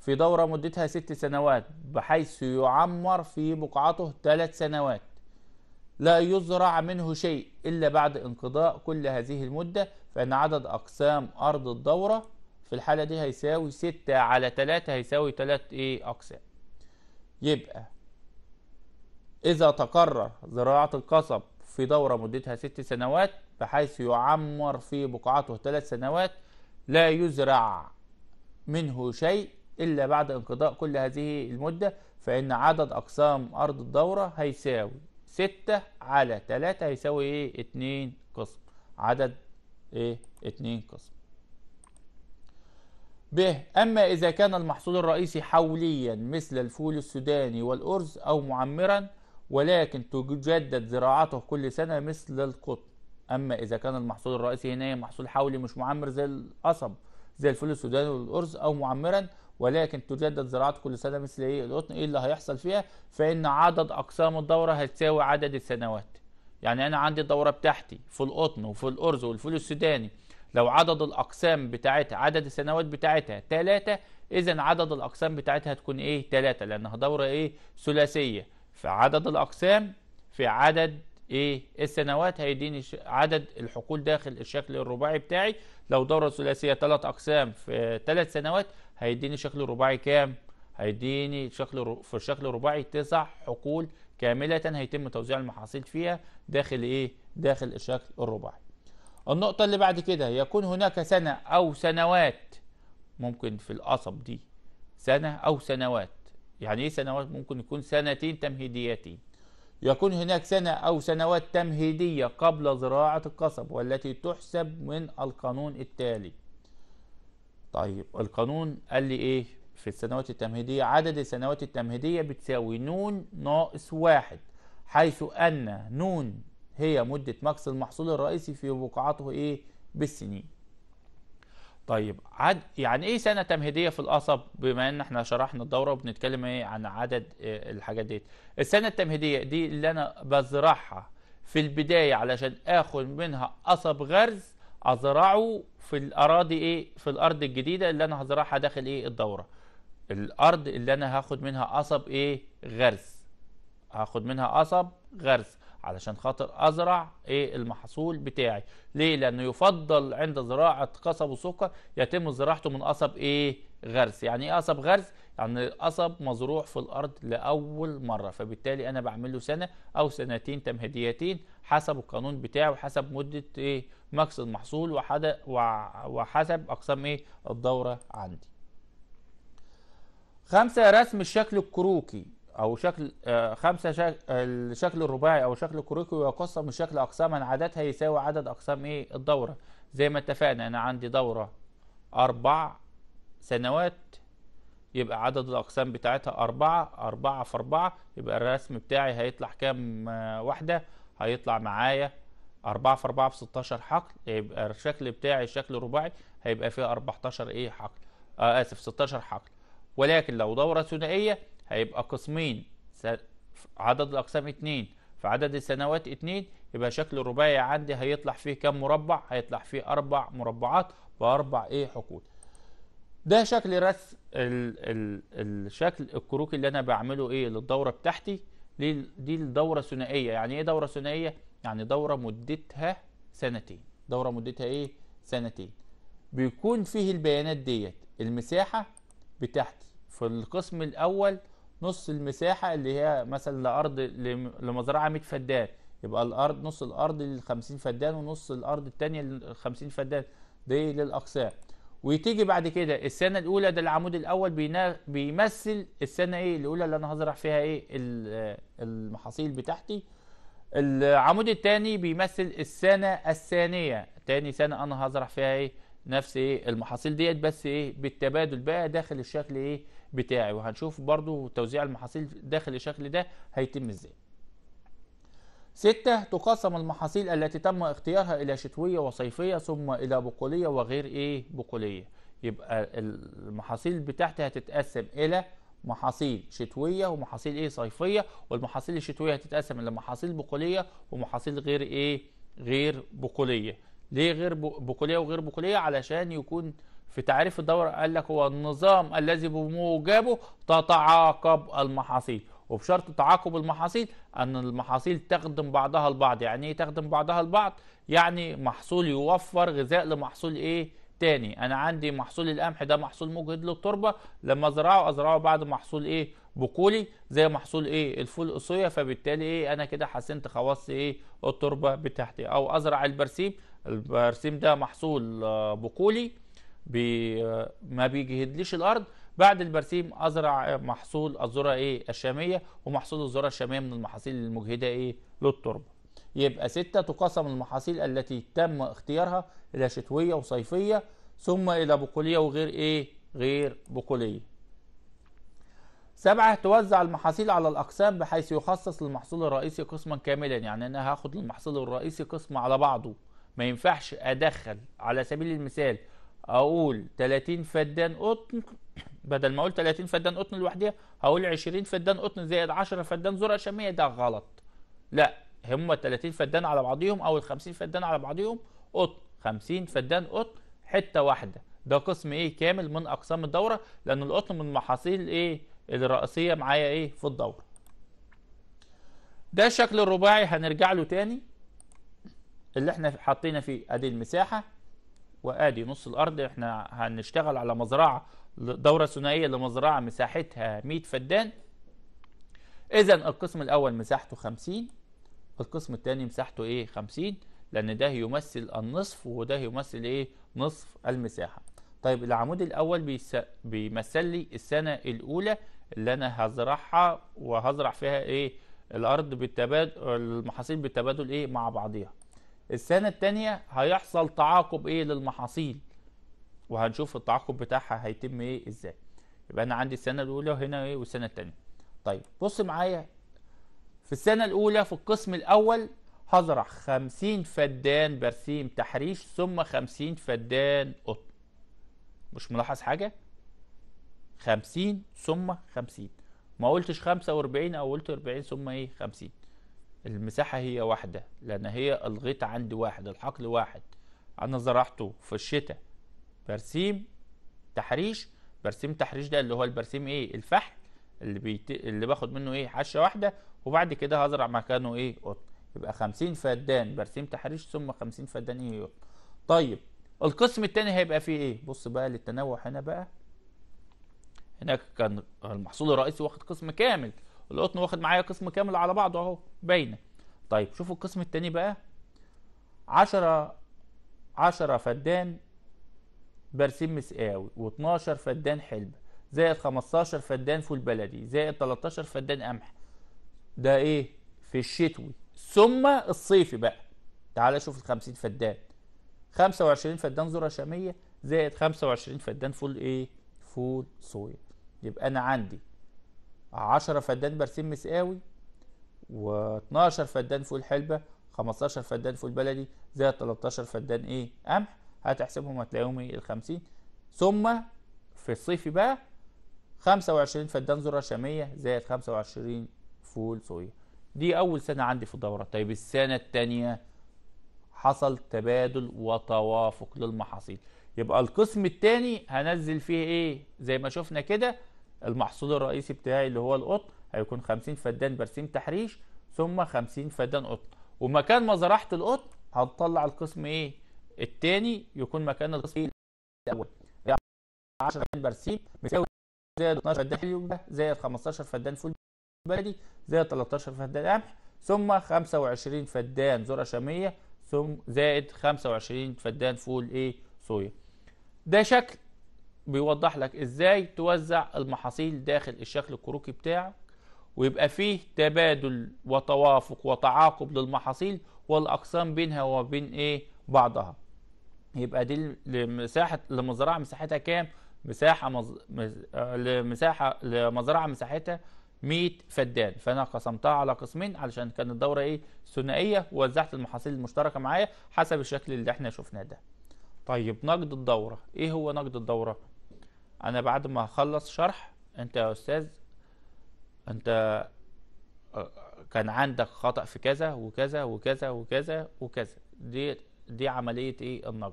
في دورة مدتها ست سنوات بحيث يعمر في بقعته ثلاث سنوات لا يزرع منه شيء إلا بعد انقضاء كل هذه المدة فإن عدد أقسام أرض الدورة في الحالة دي هيساوي ستة على تلاتة هيساوي تلات إيه أقسام يبقى إذا تقرر زراعة القصب في دورة مدتها ست سنوات بحيث يعمر في بقعته ثلاث سنوات لا يزرع منه شيء إلا بعد انقضاء كل هذه المدة فإن عدد أقسام أرض الدورة هيساوي ستة على تلاتة هيساوي إيه؟ اتنين قسم عدد إيه؟ اتنين قسم ب أما إذا كان المحصول الرئيسي حوليا مثل الفول السوداني والأرز أو معمرا ولكن تجدد زراعته كل سنة مثل القطن أما إذا كان المحصول الرئيسي هنا محصول حولي مش معمر زي القصب زي الفول السوداني والأرز أو معمرا ولكن تجدد زراعة كل سنة مثل ايه القطن ايه اللي هيحصل فيها فان عدد اقسام الدورة هتساوي عدد السنوات يعني انا عندي الدورة بتاعتي في القطن وفي الارز والفول السوداني لو عدد الاقسام بتاعتها عدد السنوات بتاعتها 3 اذا عدد الاقسام بتاعتها هتكون ايه 3 لانها دورة ايه ثلاثية فعدد الاقسام في عدد ايه السنوات هيديني عدد الحقول داخل الشكل الرباعي بتاعي لو دوره ثلاثيه ثلاث اقسام في ثلاث سنوات هيديني شكل رباعي كام هيديني شكل في الشكل الرباعي تسع حقول كاملة هيتم توزيع المحاصيل فيها داخل ايه داخل الشكل الرباعي النقطة اللي بعد كده يكون هناك سنة أو سنوات ممكن في القصب دي سنة أو سنوات يعني إيه سنوات ممكن يكون سنتين تمهيديتين يكون هناك سنة أو سنوات تمهيدية قبل زراعة القصب والتي تحسب من القانون التالي طيب القانون قال لي ايه في السنوات التمهيدية عدد السنوات التمهيدية بتساوي نون ناقص واحد حيث ان نون هي مدة مكس المحصول الرئيسي في وقعته ايه بالسنين طيب عد... يعني ايه سنة تمهيدية في القصب بما ان احنا شرحنا الدورة وبنتكلم ايه عن عدد إيه الحاجات دي السنة التمهيدية دي اللي انا بزرعها في البداية علشان اخد منها قصب غرز ازرعه في الاراضي ايه في الارض الجديده اللي انا هزرعها داخل ايه الدوره الارض اللي انا هاخد منها قصب ايه غرس هاخد منها قصب غرس علشان خاطر ازرع ايه المحصول بتاعي ليه لانه يفضل عند زراعه قصب وسكر يتم زراعته من قصب ايه غرس يعني ايه قصب غرس يعني القصب مزروع في الارض لاول مره فبالتالي انا بعمل له سنه او سنتين تمهيديتين حسب القانون بتاعه وحسب مده ايه مكس المحصول وحسب اقسام ايه الدوره عندي خمسة رسم الشكل الكروكي او شكل آه خمسة شك... الشكل الرباعي او شكل الكروكي ويقسم الشكل اقساما عددها يساوي عدد اقسام ايه الدوره زي ما اتفقنا انا عندي دوره اربع سنوات يبقى عدد الأقسام بتاعتها أربعة أربعة في أربعة يبقى الرسم بتاعي هيطلع كام آه، واحدة هيطلع معايا أربعة في أربعة في 16 حقل يبقى الشكل بتاعي شكل رباعي هيبقى فيه 14 إيه حقل آه آسف 16 حقل ولكن لو دورة ثنائية هيبقى قسمين عدد الأقسام اتنين في عدد السنوات اتنين يبقى شكل رباعي عندي هيطلع فيه كام مربع هيطلع فيه أربع مربعات بأربع إيه حقول ده شكل رث ال ال الشكل الكروكي اللي انا بعمله ايه للدوره بتاعتي دي الدوره ثنائيه يعني ايه دوره ثنائيه يعني دوره مدتها سنتين دوره مدتها ايه سنتين بيكون فيه البيانات ديت المساحه بتاعتي في القسم الاول نص المساحه اللي هي مثلا لارض لمزرعه 100 فدان يبقى الارض نص الارض لل 50 فدان ونص الارض الثانيه لل 50 فدان دي للاقسام وتيجي بعد كده السنه الاولى ده العمود الاول بيمثل السنه ايه الاولى اللي انا هزرع فيها ايه المحاصيل بتاعتي العمود الثاني بيمثل السنه الثانيه تاني سنه انا هزرع فيها ايه نفس ايه المحاصيل ديت بس ايه بالتبادل بقى داخل الشكل ايه بتاعي وهنشوف برضو توزيع المحاصيل داخل الشكل ده هيتم ازاي ستة تقسم المحاصيل التي تم اختيارها إلى شتوية وصيفية ثم إلى بقولية وغير إيه بقولية يبقى المحاصيل بتاعتي هتتقسم إلى محاصيل شتوية ومحاصيل إيه صيفية والمحاصيل الشتوية هتتقسم إلى محاصيل بقولية ومحاصيل غير إيه غير بقولية ليه غير بقولية وغير بقولية علشان يكون في تعريف الدورة قال لك هو النظام الذي بموجبه تتعاقب المحاصيل وبشرط تعاقب المحاصيل أن المحاصيل تخدم بعضها البعض يعني إيه تخدم بعضها البعض يعني محصول يوفر غذاء لمحصول إيه تاني أنا عندي محصول القمح ده محصول مجهد للتربة لما أزرعه أزرعه بعد محصول إيه بقولي زي محصول ايه الفول الصويا فبالتالي ايه انا كده حسنت خواص ايه التربه بتاعتي او ازرع البرسيم البرسيم ده محصول آه، بقولي بي آه، ما بيجهدليش الارض بعد البرسيم ازرع محصول الذره ايه الشاميه ومحصول الذره الشاميه من المحاصيل المجهده ايه للتربه يبقى ستة تقسم المحاصيل التي تم اختيارها الى شتويه وصيفيه ثم الى بقوليه وغير ايه غير بقوليه سبعة توزع المحاصيل على الأقسام بحيث يخصص للمحصول الرئيسي قسما كاملا يعني أنا هاخد المحصول الرئيسي قسم على بعضه ما ينفعش أدخل على سبيل المثال أقول 30 فدان قطن بدل ما اقول 30 فدان قطن لوحديها هقول 20 فدان قطن زائد 10 فدان ذره شاميه ده غلط لا هم 30 فدان على بعضيهم او ال 50 فدان على بعضيهم قطن 50 فدان قطن حته واحده ده قسم ايه كامل من اقسام الدوره لان القطن من المحاصيل ايه الرئيسيه معايا ايه في الدوره ده الشكل الرباعي هنرجع له تاني اللي احنا حطينا فيه ادي المساحه وادي نص الارض احنا هنشتغل على مزرعه دورة ثنائية لمزرعة مساحتها 100 فدان إذا القسم الأول مساحته 50 القسم الثاني مساحته إيه 50 لأن ده يمثل النصف وده يمثل إيه نصف المساحة طيب العمود الأول بيس... بيمثل لي السنة الأولى اللي أنا هزرعها وهزرع فيها إيه الأرض بالتبادل المحاصيل بالتبادل إيه مع بعضيها السنة الثانية هيحصل تعاقب إيه للمحاصيل وهنشوف التعاقب بتاعها هيتم ايه ازاي يبقى انا عندي السنه الاولى هنا ايه والسنه الثانيه طيب بص معايا في السنه الاولى في القسم الاول هزرع 50 فدان برسيم تحريش ثم 50 فدان قطن مش ملاحظ حاجه 50 ثم 50 ما قلتش 45 او قلت 40 ثم ايه 50 المساحه هي واحده لان هي الغيط عندي واحد الحقل واحد انا زرعته في الشتاء برسيم تحريش برسيم تحريش ده اللي هو البرسيم ايه الفحل اللي بيت... اللي باخد منه ايه حشه واحده وبعد كده هزرع مكانه ايه قطن يبقى 50 فدان برسيم تحريش ثم 50 فدان ايه قطن طيب القسم الثاني هيبقى فيه ايه بص بقى للتنوع هنا بقى هناك كان المحصول الرئيسي واخد قسم كامل القطن واخد معايا قسم كامل على بعضه اهو باينه طيب شوفوا القسم الثاني بقى 10 10 فدان برسيم مسقاوي و12 فدان حلبة زائد 15 فدان فول بلدي زائد 13 فدان قمح ده ايه في الشتوي ثم الصيفي بقى تعال شوف ال 50 فدان 25 فدان ذره شاميه زائد 25 فدان فول ايه فول صويا يبقى انا عندي 10 فدان برسيم مسقاوي و12 فدان فول حلبه 15 فدان فول بلدي زائد 13 فدان ايه قمح هتحسبهم هتلاقيهم ال إيه؟ 50 ثم في الصيف بقى 25 فدان ذره شاميه زائد 25 فول صويا دي اول سنه عندي في الدوره طيب السنه الثانيه حصل تبادل وتوافق للمحاصيل يبقى القسم الثاني هنزل فيه ايه زي ما شفنا كده المحصول الرئيسي بتاعي اللي هو القطن هيكون 50 فدان برسيم تحريش ثم 50 فدان قطن ومكان ما زرعت القطن هتطلع القسم ايه الثاني يكون مكان التصفيق الاول 10 يعني برسيم بتساوي زائد 12 فدان حلي ده زائد 15 فدان فول بلدي زائد 13 فدان قمح ثم 25 فدان ذره شاميه ثم زائد 25 فدان فول ايه صويا ده شكل بيوضح لك ازاي توزع المحاصيل داخل الشكل الكروكي بتاعك ويبقى فيه تبادل وتوافق وتعاقب للمحاصيل والاقسام بينها وبين ايه بعضها يبقى دي لمساحه لمزرعه مساحتها كام مساحه مز... آه، لمساحه لمزرعه مساحتها 100 فدان فانا قسمتها على قسمين علشان كانت الدوره ايه ثنائيه ووزعت المحاصيل المشتركه معايا حسب الشكل اللي احنا شفناه ده طيب نقد الدوره ايه هو نقد الدوره انا بعد ما اخلص شرح انت يا استاذ انت آه، كان عندك خطأ في كذا وكذا وكذا وكذا وكذا دي دي عمليه ايه النقد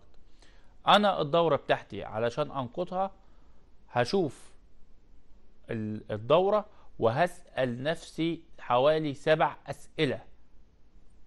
انا الدوره بتاعتي علشان انقضها هشوف الدوره وهسال نفسي حوالي سبع اسئله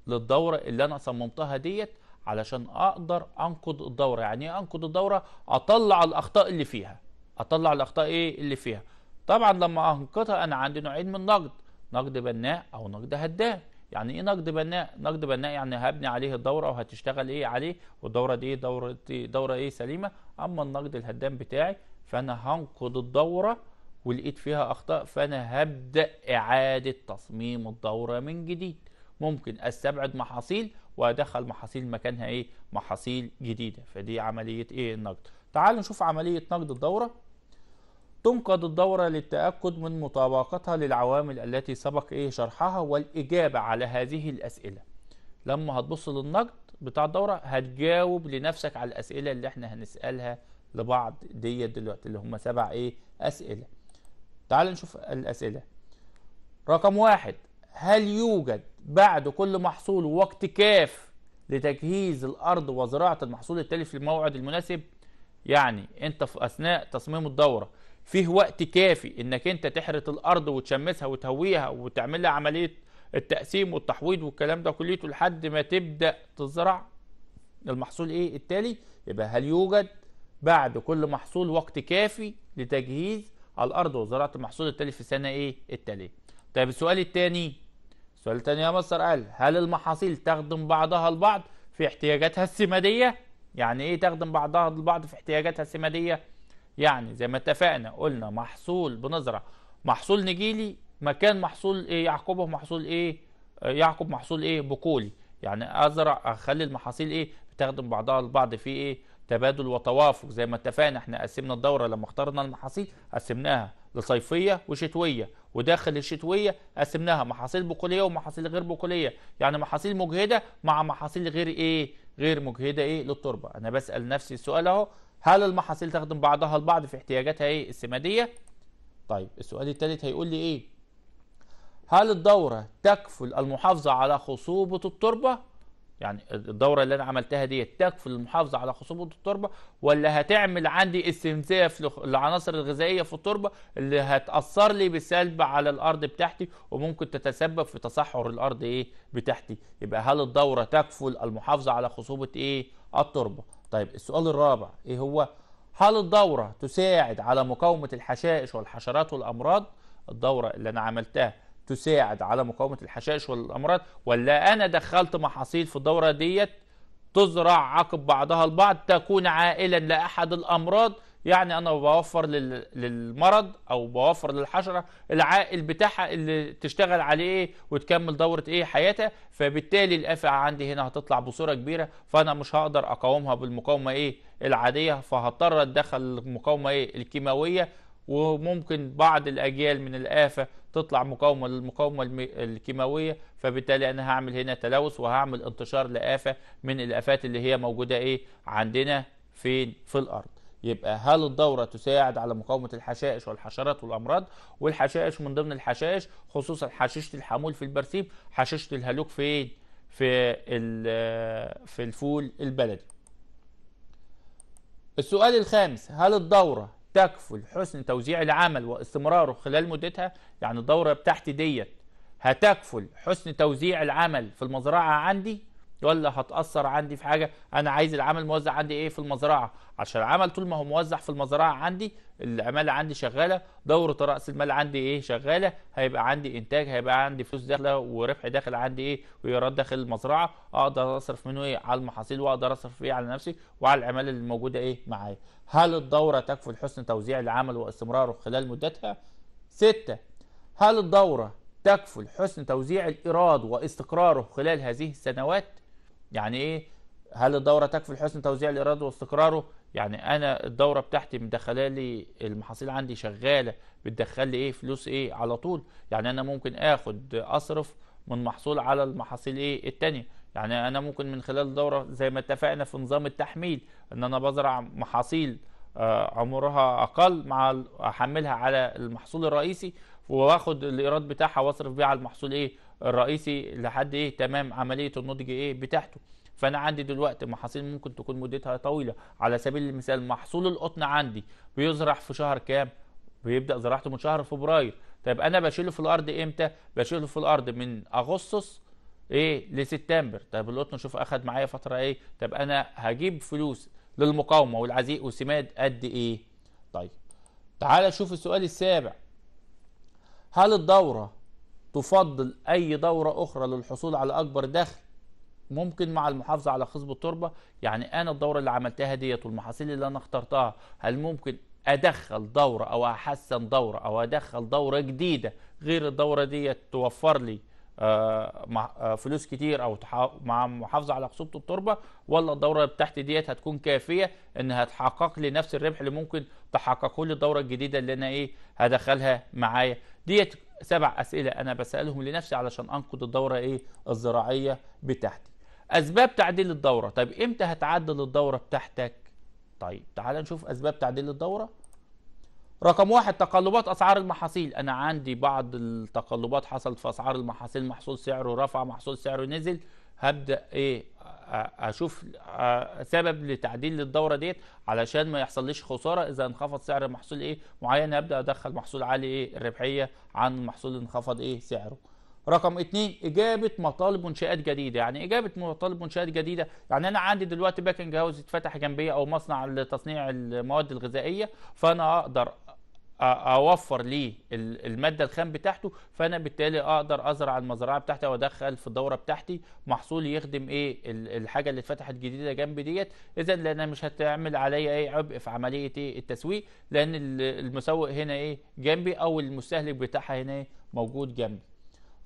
للدوره اللي انا صممتها ديت علشان اقدر انقض الدوره يعني ايه انقض الدوره اطلع الاخطاء اللي فيها اطلع الاخطاء ايه اللي فيها طبعا لما انقضها انا عندي نوعين من النقد نقد بناء او نقد هدام يعني ايه نقد بناء نقد بناء يعني هبني عليه الدوره وهتشتغل ايه عليه والدوره دي دوره دوره ايه سليمه اما النقد الهدام بتاعي فانا هنقد الدوره ولقيت فيها اخطاء فانا هبدا اعاده تصميم الدوره من جديد ممكن استبعد محاصيل وادخل محاصيل مكانها ايه محاصيل جديده فدي عمليه ايه النقد تعالوا نشوف عمليه نقد الدوره تنقض الدورة للتأكد من مطابقتها للعوامل التي سبق إيه شرحها والإجابة على هذه الأسئلة لما هتبص للنقد بتاع الدورة هتجاوب لنفسك على الأسئلة اللي احنا هنسألها لبعض ديت دلوقتي اللي هم سبع إيه أسئلة تعال نشوف الأسئلة رقم واحد هل يوجد بعد كل محصول وقت كاف لتجهيز الأرض وزراعة المحصول التالي في الموعد المناسب؟ يعني أنت في أثناء تصميم الدورة فيه وقت كافي انك انت تحرث الارض وتشمسها وتهويها وتعمل لها عمليه التقسيم والتحويض والكلام ده كليته لحد ما تبدا تزرع المحصول ايه التالي يبقى هل يوجد بعد كل محصول وقت كافي لتجهيز الارض وزراعه المحصول التالي في السنه ايه التاليه طيب السؤال الثاني السؤال الثاني يا مصر قال هل المحاصيل تخدم بعضها البعض في احتياجاتها السماديه يعني ايه تخدم بعضها البعض في احتياجاتها السماديه يعني زي ما اتفقنا قلنا محصول بنزرع محصول نجيلي مكان محصول ايه يعقوب محصول ايه يعقوب محصول ايه بقولي يعني ازرع اخلي المحاصيل ايه بتخدم بعضها البعض في ايه تبادل وتوافق زي ما اتفقنا احنا قسمنا الدوره لما اخترنا المحاصيل قسمناها لصيفيه وشتويه وداخل الشتويه قسمناها محاصيل بقوليه ومحاصيل غير بقوليه يعني محاصيل مجهده مع محاصيل غير ايه غير مجهده ايه للتربه انا بسال نفسي السؤال اهو هل المحاصيل تخدم بعضها البعض في احتياجاتها ايه السماديه طيب السؤال الثالث هيقول لي ايه هل الدوره تكفل المحافظه على خصوبه التربه يعني الدوره اللي انا عملتها ديت تكفل المحافظه على خصوبه التربه ولا هتعمل عندي استنزاف للعناصر الغذائيه في التربه اللي هتاثر لي بالسلب على الارض بتاعتي وممكن تتسبب في تصحر الارض ايه بتاعتي يبقى هل الدوره تكفل المحافظه على خصوبه ايه التربه طيب السؤال الرابع ايه هو هل الدورة تساعد على مقاومة الحشائش والحشرات والأمراض الدورة اللي أنا عملتها تساعد على مقاومة الحشائش والأمراض ولا أنا دخلت محاصيل في الدورة ديت تزرع عقب بعضها البعض تكون عائلا لأحد الأمراض يعني انا بوفر للمرض او بوفر للحشره العائل بتاعها اللي تشتغل عليه ايه وتكمل دوره ايه حياتها فبالتالي الافعى عندي هنا هتطلع بصوره كبيره فانا مش هقدر اقاومها بالمقاومه ايه العاديه فهضطر ادخل المقاومه ايه الكيماويه وممكن بعض الاجيال من الافه تطلع مقاومه للمقاومه الكيماويه فبالتالي انا هعمل هنا تلوث وهعمل انتشار لافه من الافات اللي هي موجوده ايه عندنا فين في الارض يبقى هل الدورة تساعد على مقاومة الحشائش والحشرات والأمراض والحشائش من ضمن الحشائش خصوصا حشيشة الحمول في البرسيم حشيشة الهالوك فين في آه، في الفول البلدي السؤال الخامس هل الدورة تكفل حسن توزيع العمل واستمراره خلال مدتها يعني الدورة بتاعتي ديت هتكفل حسن توزيع العمل في المزرعة عندي ولا هتاثر عندي في حاجه انا عايز العمل موزع عندي ايه في المزرعه عشان العمل طول ما هو موزع في المزرعه عندي العماله عندي شغاله دوره راس المال عندي ايه شغاله هيبقى عندي انتاج هيبقى عندي فلوس داخله وربح داخل عندي ايه وايراد داخل المزرعه اقدر اصرف منه ايه على المحاصيل واقدر اصرف ايه على نفسي وعلى العماله اللي موجوده ايه معايا هل الدوره تكفل حسن توزيع العمل واستمراره خلال مدتها ستة هل الدوره تكفل حسن توزيع الايراد واستقراره خلال هذه السنوات يعني ايه هل الدوره تكفي لحسن توزيع الايراد واستقراره يعني انا الدوره بتاعتي مدخله لي المحاصيل عندي شغاله بتدخل لي ايه فلوس ايه على طول يعني انا ممكن اخد اصرف من محصول على المحاصيل ايه الثانيه يعني انا ممكن من خلال الدوره زي ما اتفقنا في نظام التحميل ان انا بزرع محاصيل آه، عمرها اقل مع احملها على المحصول الرئيسي واخد الايراد بتاعها واصرف بيه على المحصول ايه الرئيسي لحد ايه تمام عمليه النضج ايه بتاعته فانا عندي دلوقتي محاصيل ممكن تكون مدتها طويله على سبيل المثال محصول القطن عندي بيزرع في شهر كام بيبدا زراعته من شهر فبراير طيب انا بشيله في الارض امتى بشيله في الارض من اغسطس ايه لسبتمبر طب القطن شوف اخد معايا فتره ايه طب انا هجيب فلوس للمقاومه والعزيق والسماد قد ايه طيب تعال شوف السؤال السابع هل الدوره تفضل أي دورة أخرى للحصول على أكبر دخل ممكن مع المحافظة على خصب التربة يعني أنا الدورة اللي عملتها ديت والمحاصيل اللي أنا اخترتها هل ممكن أدخل دورة أو أحسن دورة أو أدخل دورة جديدة غير الدورة ديت توفر لي آه، آه، فلوس كتير او مع محافظه على خصوبه التربه ولا الدوره بتاعتي ديت هتكون كافيه انها تحقق لي نفس الربح اللي ممكن تحققه لي الدوره الجديده اللي انا ايه هدخلها معايا ديت سبع أسئلة أنا بسألهم لنفسي علشان أنقض الدورة إيه الزراعية بتاعتي أسباب تعديل الدورة طيب إمتى هتعدل الدورة بتاعتك طيب تعال نشوف أسباب تعديل الدورة رقم واحد تقلبات أسعار المحاصيل أنا عندي بعض التقلبات حصلت في أسعار المحاصيل محصول سعره رفع محصول سعره نزل هبدا ايه اشوف سبب لتعديل الدوره ديت علشان ما يحصليش خساره اذا انخفض سعر محصول ايه معين هبدا ادخل محصول عالي ايه الربحيه عن محصول انخفض ايه سعره رقم اتنين إجابة مطالب منشآت جديدة يعني إجابة مطالب منشآت جديدة يعني أنا عندي دلوقتي باكنج هاوس اتفتح جنبي أو مصنع لتصنيع المواد الغذائية فأنا أقدر اوفر ليه الماده الخام بتاعته فانا بالتالي اقدر ازرع المزرعه بتاعتي وادخل في الدوره بتاعتي محصول يخدم ايه الحاجه اللي اتفتحت جديده جنب ديت اذا لان مش هتعمل عليا اي عبء في عمليه ايه التسويق لان المسوق هنا ايه جنبي او المستهلك بتاعها هنا إيه موجود جنبي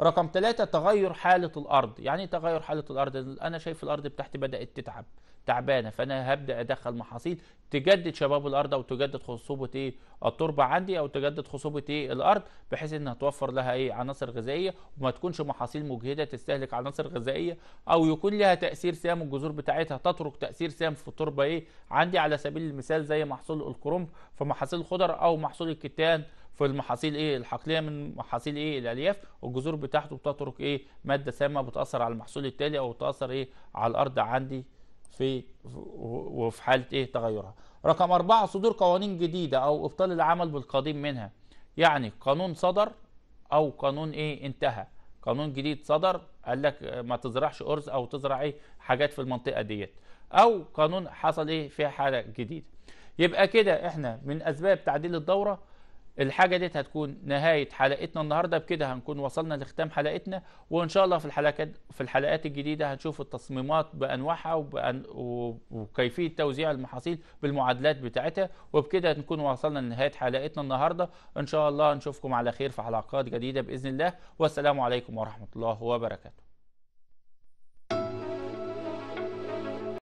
رقم ثلاثة تغير حالة الأرض يعني إيه تغير حالة الأرض أنا شايف الأرض بتاعتي بدأت تتعب تعبانه فانا هبدا ادخل محاصيل تجدد شباب الارض او تجدد خصوبه ايه التربه عندي او تجدد خصوبه ايه الارض بحيث انها توفر لها ايه عناصر غذائيه وما تكونش محاصيل مجهده تستهلك عناصر غذائيه او يكون لها تاثير سام الجذور بتاعتها تترك تاثير سام في التربه ايه عندي على سبيل المثال زي محصول الكرنب في محاصيل الخضر او محصول الكتان في المحاصيل ايه الحقليه من محاصيل ايه الالياف والجذور بتاعته بتترك ايه ماده سامه بتاثر على المحصول التالي او بتاثر ايه على الارض عندي في وفي حاله ايه تغيرها رقم أربعة صدور قوانين جديده او ابطال العمل بالقديم منها يعني قانون صدر او قانون ايه انتهى قانون جديد صدر قال لك ما تزرعش ارز او تزرع ايه حاجات في المنطقه ديت او قانون حصل ايه فيها حاله جديده يبقى كده احنا من اسباب تعديل الدوره الحاجة دي هتكون نهاية حلقتنا النهاردة بكده هنكون وصلنا لختام حلقتنا وإن شاء الله في الحلقات في الحلقات الجديدة هنشوف التصميمات بأنواعها وبأن وكيفية توزيع المحاصيل بالمعادلات بتاعتها وبكده نكون وصلنا لنهاية حلقتنا النهاردة إن شاء الله نشوفكم على خير في حلقات جديدة بإذن الله والسلام عليكم ورحمة الله وبركاته